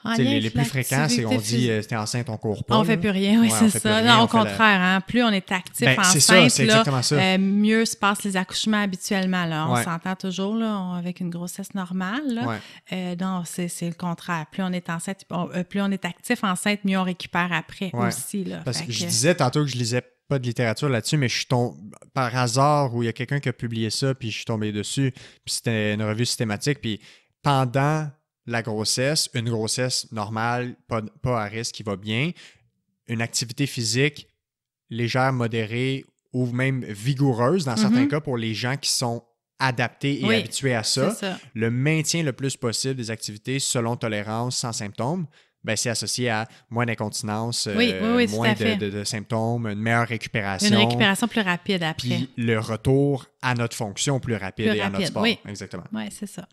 Speaker 1: ah, les, plus fréquents, c'est qu'on dit euh, c'était enceinte, on court pas. On fait plus rien, oui, c'est ça. non, au contraire,
Speaker 2: hein. plus on est actif enceinte, euh, mieux se passent les accouchements habituellement. On s'entend toujours avec une grossesse normale. Euh, non, c'est le contraire. Plus on est enceinte, plus on est actif enceinte, mieux on récupère après aussi. Parce je disais
Speaker 1: tantôt que je lisais pas de littérature là-dessus, mais je suis tombé par hasard où il y a quelqu'un qui a publié ça, puis je suis tombé dessus, puis c'était une revue systématique, puis pendant la grossesse, une grossesse normale, pas, pas à risque, qui va bien, une activité physique légère, modérée ou même vigoureuse dans certains mhm. cas pour les gens qui sont adaptés et habitués à ça, le maintien le plus possible des activités selon tolérance, sans symptômes, ben, c'est associé à moins d'incontinence, euh, moins de, symptômes, une meilleure récupération. Une récupération
Speaker 2: plus rapide après. Puis
Speaker 1: le retour à notre fonction plus rapide et à notre sport. Exactement. Oui, c'est ça.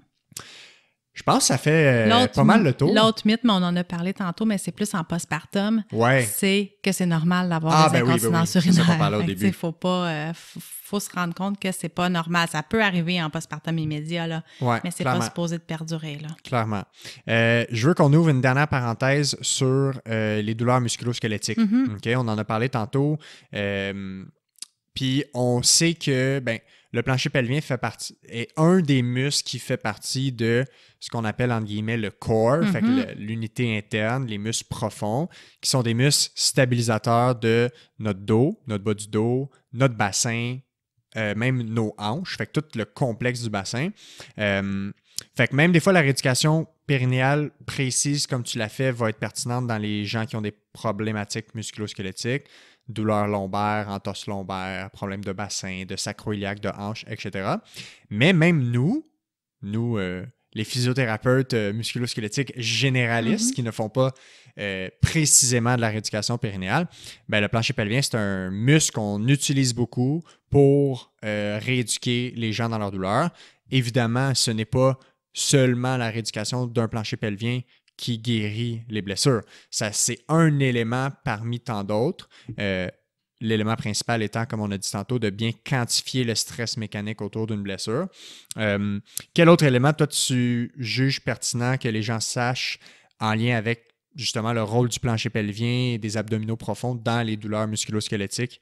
Speaker 1: Je pense que ça fait euh, pas mal le tour. L'autre
Speaker 2: mythe, mais on en a parlé tantôt, mais c'est plus en postpartum. Ouais. C'est que c'est normal d'avoir ah, des ben ben incontinences oui, Il faut pas, euh, faut se rendre compte que c'est pas normal. Ça peut arriver en postpartum immédiat, là, ouais, mais c'est pas supposé de perdurer. Là.
Speaker 1: Clairement. Euh, je veux qu'on ouvre une dernière parenthèse sur les douleurs musculo-squelettiques. Mm-hmm. On en a parlé tantôt. Puis on sait que, ben, le plancher pelvien fait partie, est un des muscles qui fait partie de ce qu'on appelle entre guillemets le core, mm-hmm. l'unité interne, les muscles profonds, qui sont des muscles stabilisateurs de notre dos, notre bas du dos, notre bassin, euh, même nos hanches, fait que tout le complexe du bassin. Euh, fait que même des fois, la rééducation périnéale précise, comme tu l'as fait, va être pertinente dans les gens qui ont des problématiques musculosquelettiques douleurs lombaires, entorse lombaires, problèmes de bassin, de sacroiliac, de hanche, etc. Mais même nous, nous, euh, les physiothérapeutes euh, musculosquelettiques généralistes mm-hmm. qui ne font pas euh, précisément de la rééducation périnéale, ben, le plancher pelvien, c'est un muscle qu'on utilise beaucoup pour rééduquer les gens dans leur douleur. Évidemment, ce n'est pas seulement la rééducation d'un plancher pelvien qui guérit les blessures. Ça, c'est un élément parmi tant d'autres. Euh, l'élément principal étant, comme on a dit tantôt, de bien quantifier le stress mécanique autour d'une blessure. Euh, quel autre élément, toi, tu juges pertinent que les gens sachent en lien avec justement le rôle du plancher pelvien et des abdominaux profonds dans les douleurs musculosquelettiques?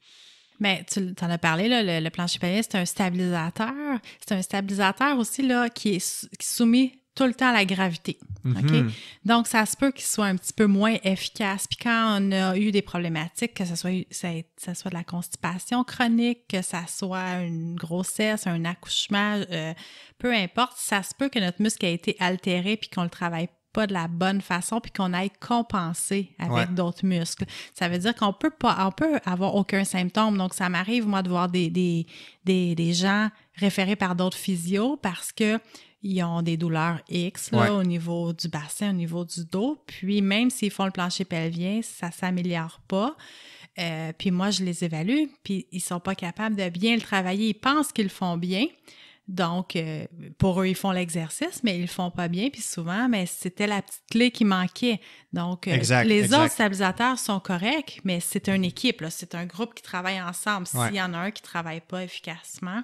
Speaker 2: Mais ben, tu en as parlé, là, le, plancher pelvien, c'est un stabilisateur. C'est un stabilisateur aussi là, qui est soumis tout le temps la gravité. Mhm. Donc, ça se peut qu'il soit un petit peu moins efficace. Puis quand on a eu des problématiques, que ce soit, ça, soit de la constipation chronique, que ça soit une grossesse, un accouchement, euh, peu importe, ça se peut que notre muscle ait été altéré puis qu'on le travaille pas de la bonne façon puis qu'on aille compensé avec d'autres muscles. Ça veut dire qu'on peut pas, on peut avoir aucun symptôme. Donc, ça m'arrive, moi, de voir des, des, des, des gens référés par d'autres physios parce que ils ont des douleurs X là, au niveau du bassin, au niveau du dos. Puis même s'ils font le plancher pelvien, ça s'améliore pas. Euh, puis moi, je les évalue, puis ils sont pas capables de bien le travailler. Ils pensent qu'ils le font bien, donc, euh, pour eux, ils font l'exercice, mais ils le font pas bien. Puis souvent, mais c'était la petite clé qui manquait. Donc, euh, les autres stabilisateurs sont corrects, mais c'est une équipe, c'est un groupe qui travaille ensemble. S'il y en a un qui travaille pas efficacement,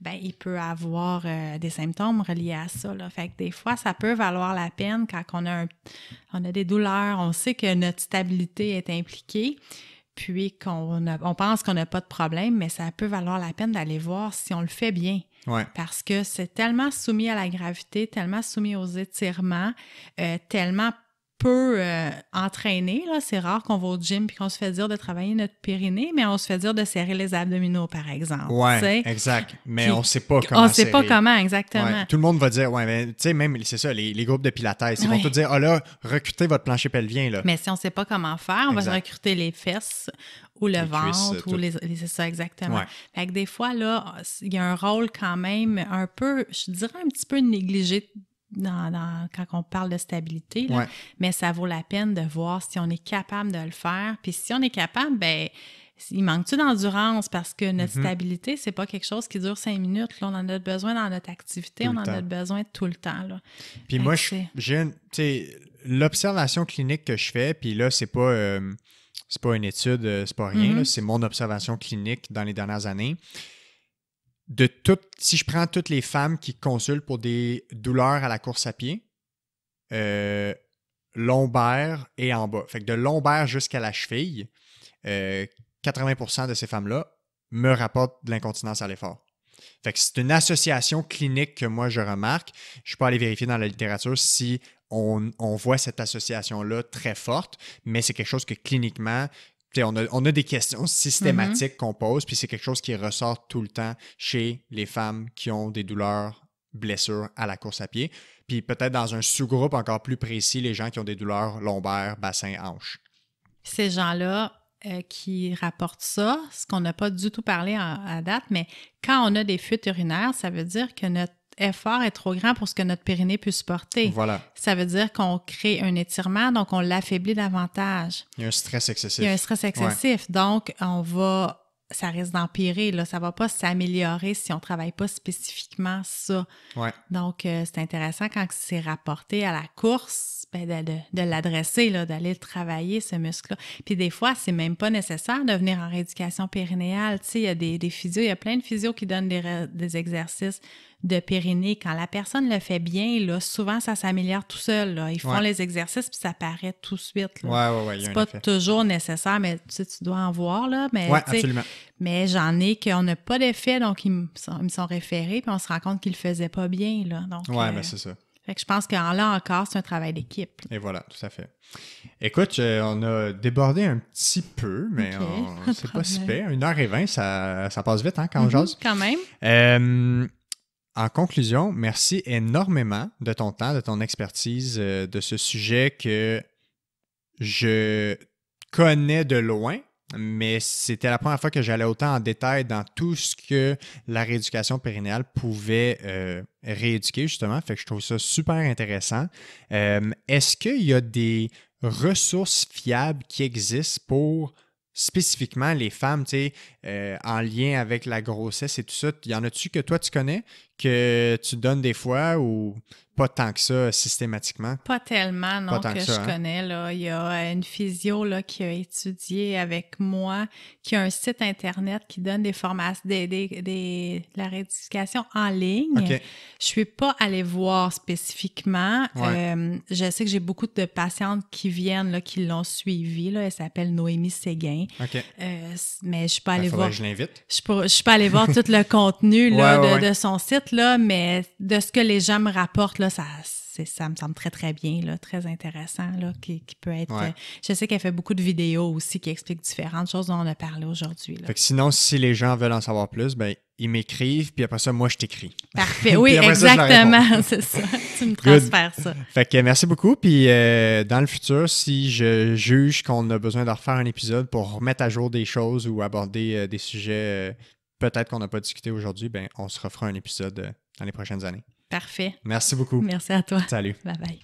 Speaker 2: ben il peut avoir euh, des symptômes reliés à ça. Fait que des fois, ça peut valoir la peine quand on a, on a des douleurs, on sait que notre stabilité est impliquée puis qu'on on pense qu'on n'a pas de problème, mais ça peut valoir la peine d'aller voir si on le fait bien. Parce que c'est tellement soumis à la gravité, tellement soumis aux étirements, euh, tellement peu euh, entraîné. C'est rare qu'on va au gym et qu'on se fait dire de travailler notre périnée, mais on se fait dire de serrer les abdominaux, par exemple. Oui,
Speaker 1: exact. Mais on ne sait pas comment. On ne sait pas comment,
Speaker 2: exactement. Tout le
Speaker 1: monde va dire, ouais, mais tu sais, même, c'est ça, les, groupes de pilates, ils vont tout dire, oh là, recrutez votre plancher pelvien. Mais
Speaker 2: si on ne sait pas comment faire, on va recruter les fesses ou le ventre, euh, ou les, c'est ça exactement. des fois, là, il y a un rôle quand même un peu, je dirais un petit peu négligé dans, quand on parle de stabilité, mais ça vaut la peine de voir si on est capable de le faire. Puis si on est capable, ben il manque-tu d'endurance parce que notre mm-hmm. stabilité, c'est pas quelque chose qui dure cinq minutes. Là, on en a besoin dans notre activité, on en a besoin tout le temps. Là.
Speaker 1: Puis moi, j'ai l'observation clinique que je fais, puis là, c'est pas. Euh, c'est pas une étude, euh, c'est pas rien, mm-hmm. c'est mon observation clinique dans les dernières années. De si je prends toutes les femmes qui consultent pour des douleurs à la course à pied, euh, lombaire et en bas, fait que de lombaire jusqu'à la cheville, 80% euh, de ces femmes-là me rapportent de l'incontinence à l'effort. Fait que c'est une association clinique que moi je remarque. Je peux aller vérifier dans la littérature si on, voit cette association-là très forte, mais c'est quelque chose que cliniquement, on a, on a, des questions systématiques mm-hmm. qu'on pose, puis c'est quelque chose qui ressort tout le temps chez les femmes qui ont des douleurs, blessures à la course à pied. Puis peut-être dans un sous-groupe encore plus précis, les gens qui ont des douleurs lombaires, bassin, hanches.
Speaker 2: Ces gens-là euh, qui rapportent ça, ce qu'on n'a pas du tout parlé à date, mais quand on a des fuites urinaires, ça veut dire que notre effort est trop grand pour ce que notre périnée peut supporter. Voilà. Ça veut dire qu'on crée un étirement, donc on l'affaiblit davantage.
Speaker 1: Il y a un stress excessif. Il y a un stress excessif.
Speaker 2: Donc, on va. Ça risque d'empirer, là. Ça va pas s'améliorer si on travaille pas spécifiquement ça. Ouais. Donc, euh, c'est intéressant quand c'est rapporté à la course, ben, de, l'adresser, là, d'aller travailler ce muscle-là. Puis des fois, c'est même pas nécessaire de venir en rééducation périnéale. Tu sais, il y a des, des physios, il y a plein de physios qui donnent des, des exercices de périnée. Quand la personne le fait bien, là, souvent, ça s'améliore tout seul. Ils font les exercices, puis ça paraît tout de suite. c'est pas toujours nécessaire, mais tu, tu dois en voir. Là, mais, absolument. Mais j'en ai qu'on n'a pas d'effet, donc ils me sont, référés, puis on se rend compte qu'ils le faisaient pas bien. Là. Donc, euh, ben, c'est ça. Fait que je pense qu'en là encore, c'est un travail d'équipe.
Speaker 1: Et voilà, tout à fait. Écoute, euh, on a débordé un petit peu, mais c'est pas si pire. Une heure et vingt, ça, passe vite hein, quand mhm, j'ose Quand même. Euh, en conclusion, merci énormément de ton temps, de ton expertise, euh, de ce sujet que je connais de loin, mais c'était la première fois que j'allais autant en détail dans tout ce que la rééducation périnéale pouvait euh, rééduquer, justement. Fait que je trouve ça super intéressant. Euh, est-ce qu'il y a des ressources fiables qui existent pour spécifiquement les femmes, tu sais, en lien avec la grossesse et tout ça? Y en a-tu que toi tu connais que tu donnes des fois ou pas tant que ça systématiquement?
Speaker 2: Pas tellement, non, que, je hein? connais. Il y a euh, une physio qui a étudié avec moi, qui a un site Internet qui donne des formations, de la rééducation en ligne. Je Je suis pas allée voir spécifiquement. Euh, je sais que j'ai beaucoup de patientes qui viennent, qui l'ont suivi. Là. Elle s'appelle Noémie Séguin. Euh, mais je suis pas ben, allée voir... Je l'invite. Je, suis pas allée voir tout le contenu de son site là, mais de ce que les gens me rapportent, là, ça, ça me semble très, très bien, là, très intéressant, là, qui, peut être... Euh, je sais qu'elle fait beaucoup de vidéos aussi qui expliquent différentes choses dont on a parlé aujourd'hui.
Speaker 1: sinon, si les gens veulent en savoir plus, ben ils m'écrivent, puis après ça, moi, je t'écris. Parfait, oui, exactement,
Speaker 2: c'est ça. Tu me transfères ça.
Speaker 1: Fait que merci beaucoup, puis euh, dans le futur, si je juge qu'on a besoin de refaire un épisode pour remettre à jour des choses ou aborder euh, des sujets peut-être qu'on n'a pas discuté aujourd'hui, ben, on se refera un épisode euh, dans les prochaines années. Parfait. Merci beaucoup. Merci à toi. Salut.
Speaker 2: Bye bye.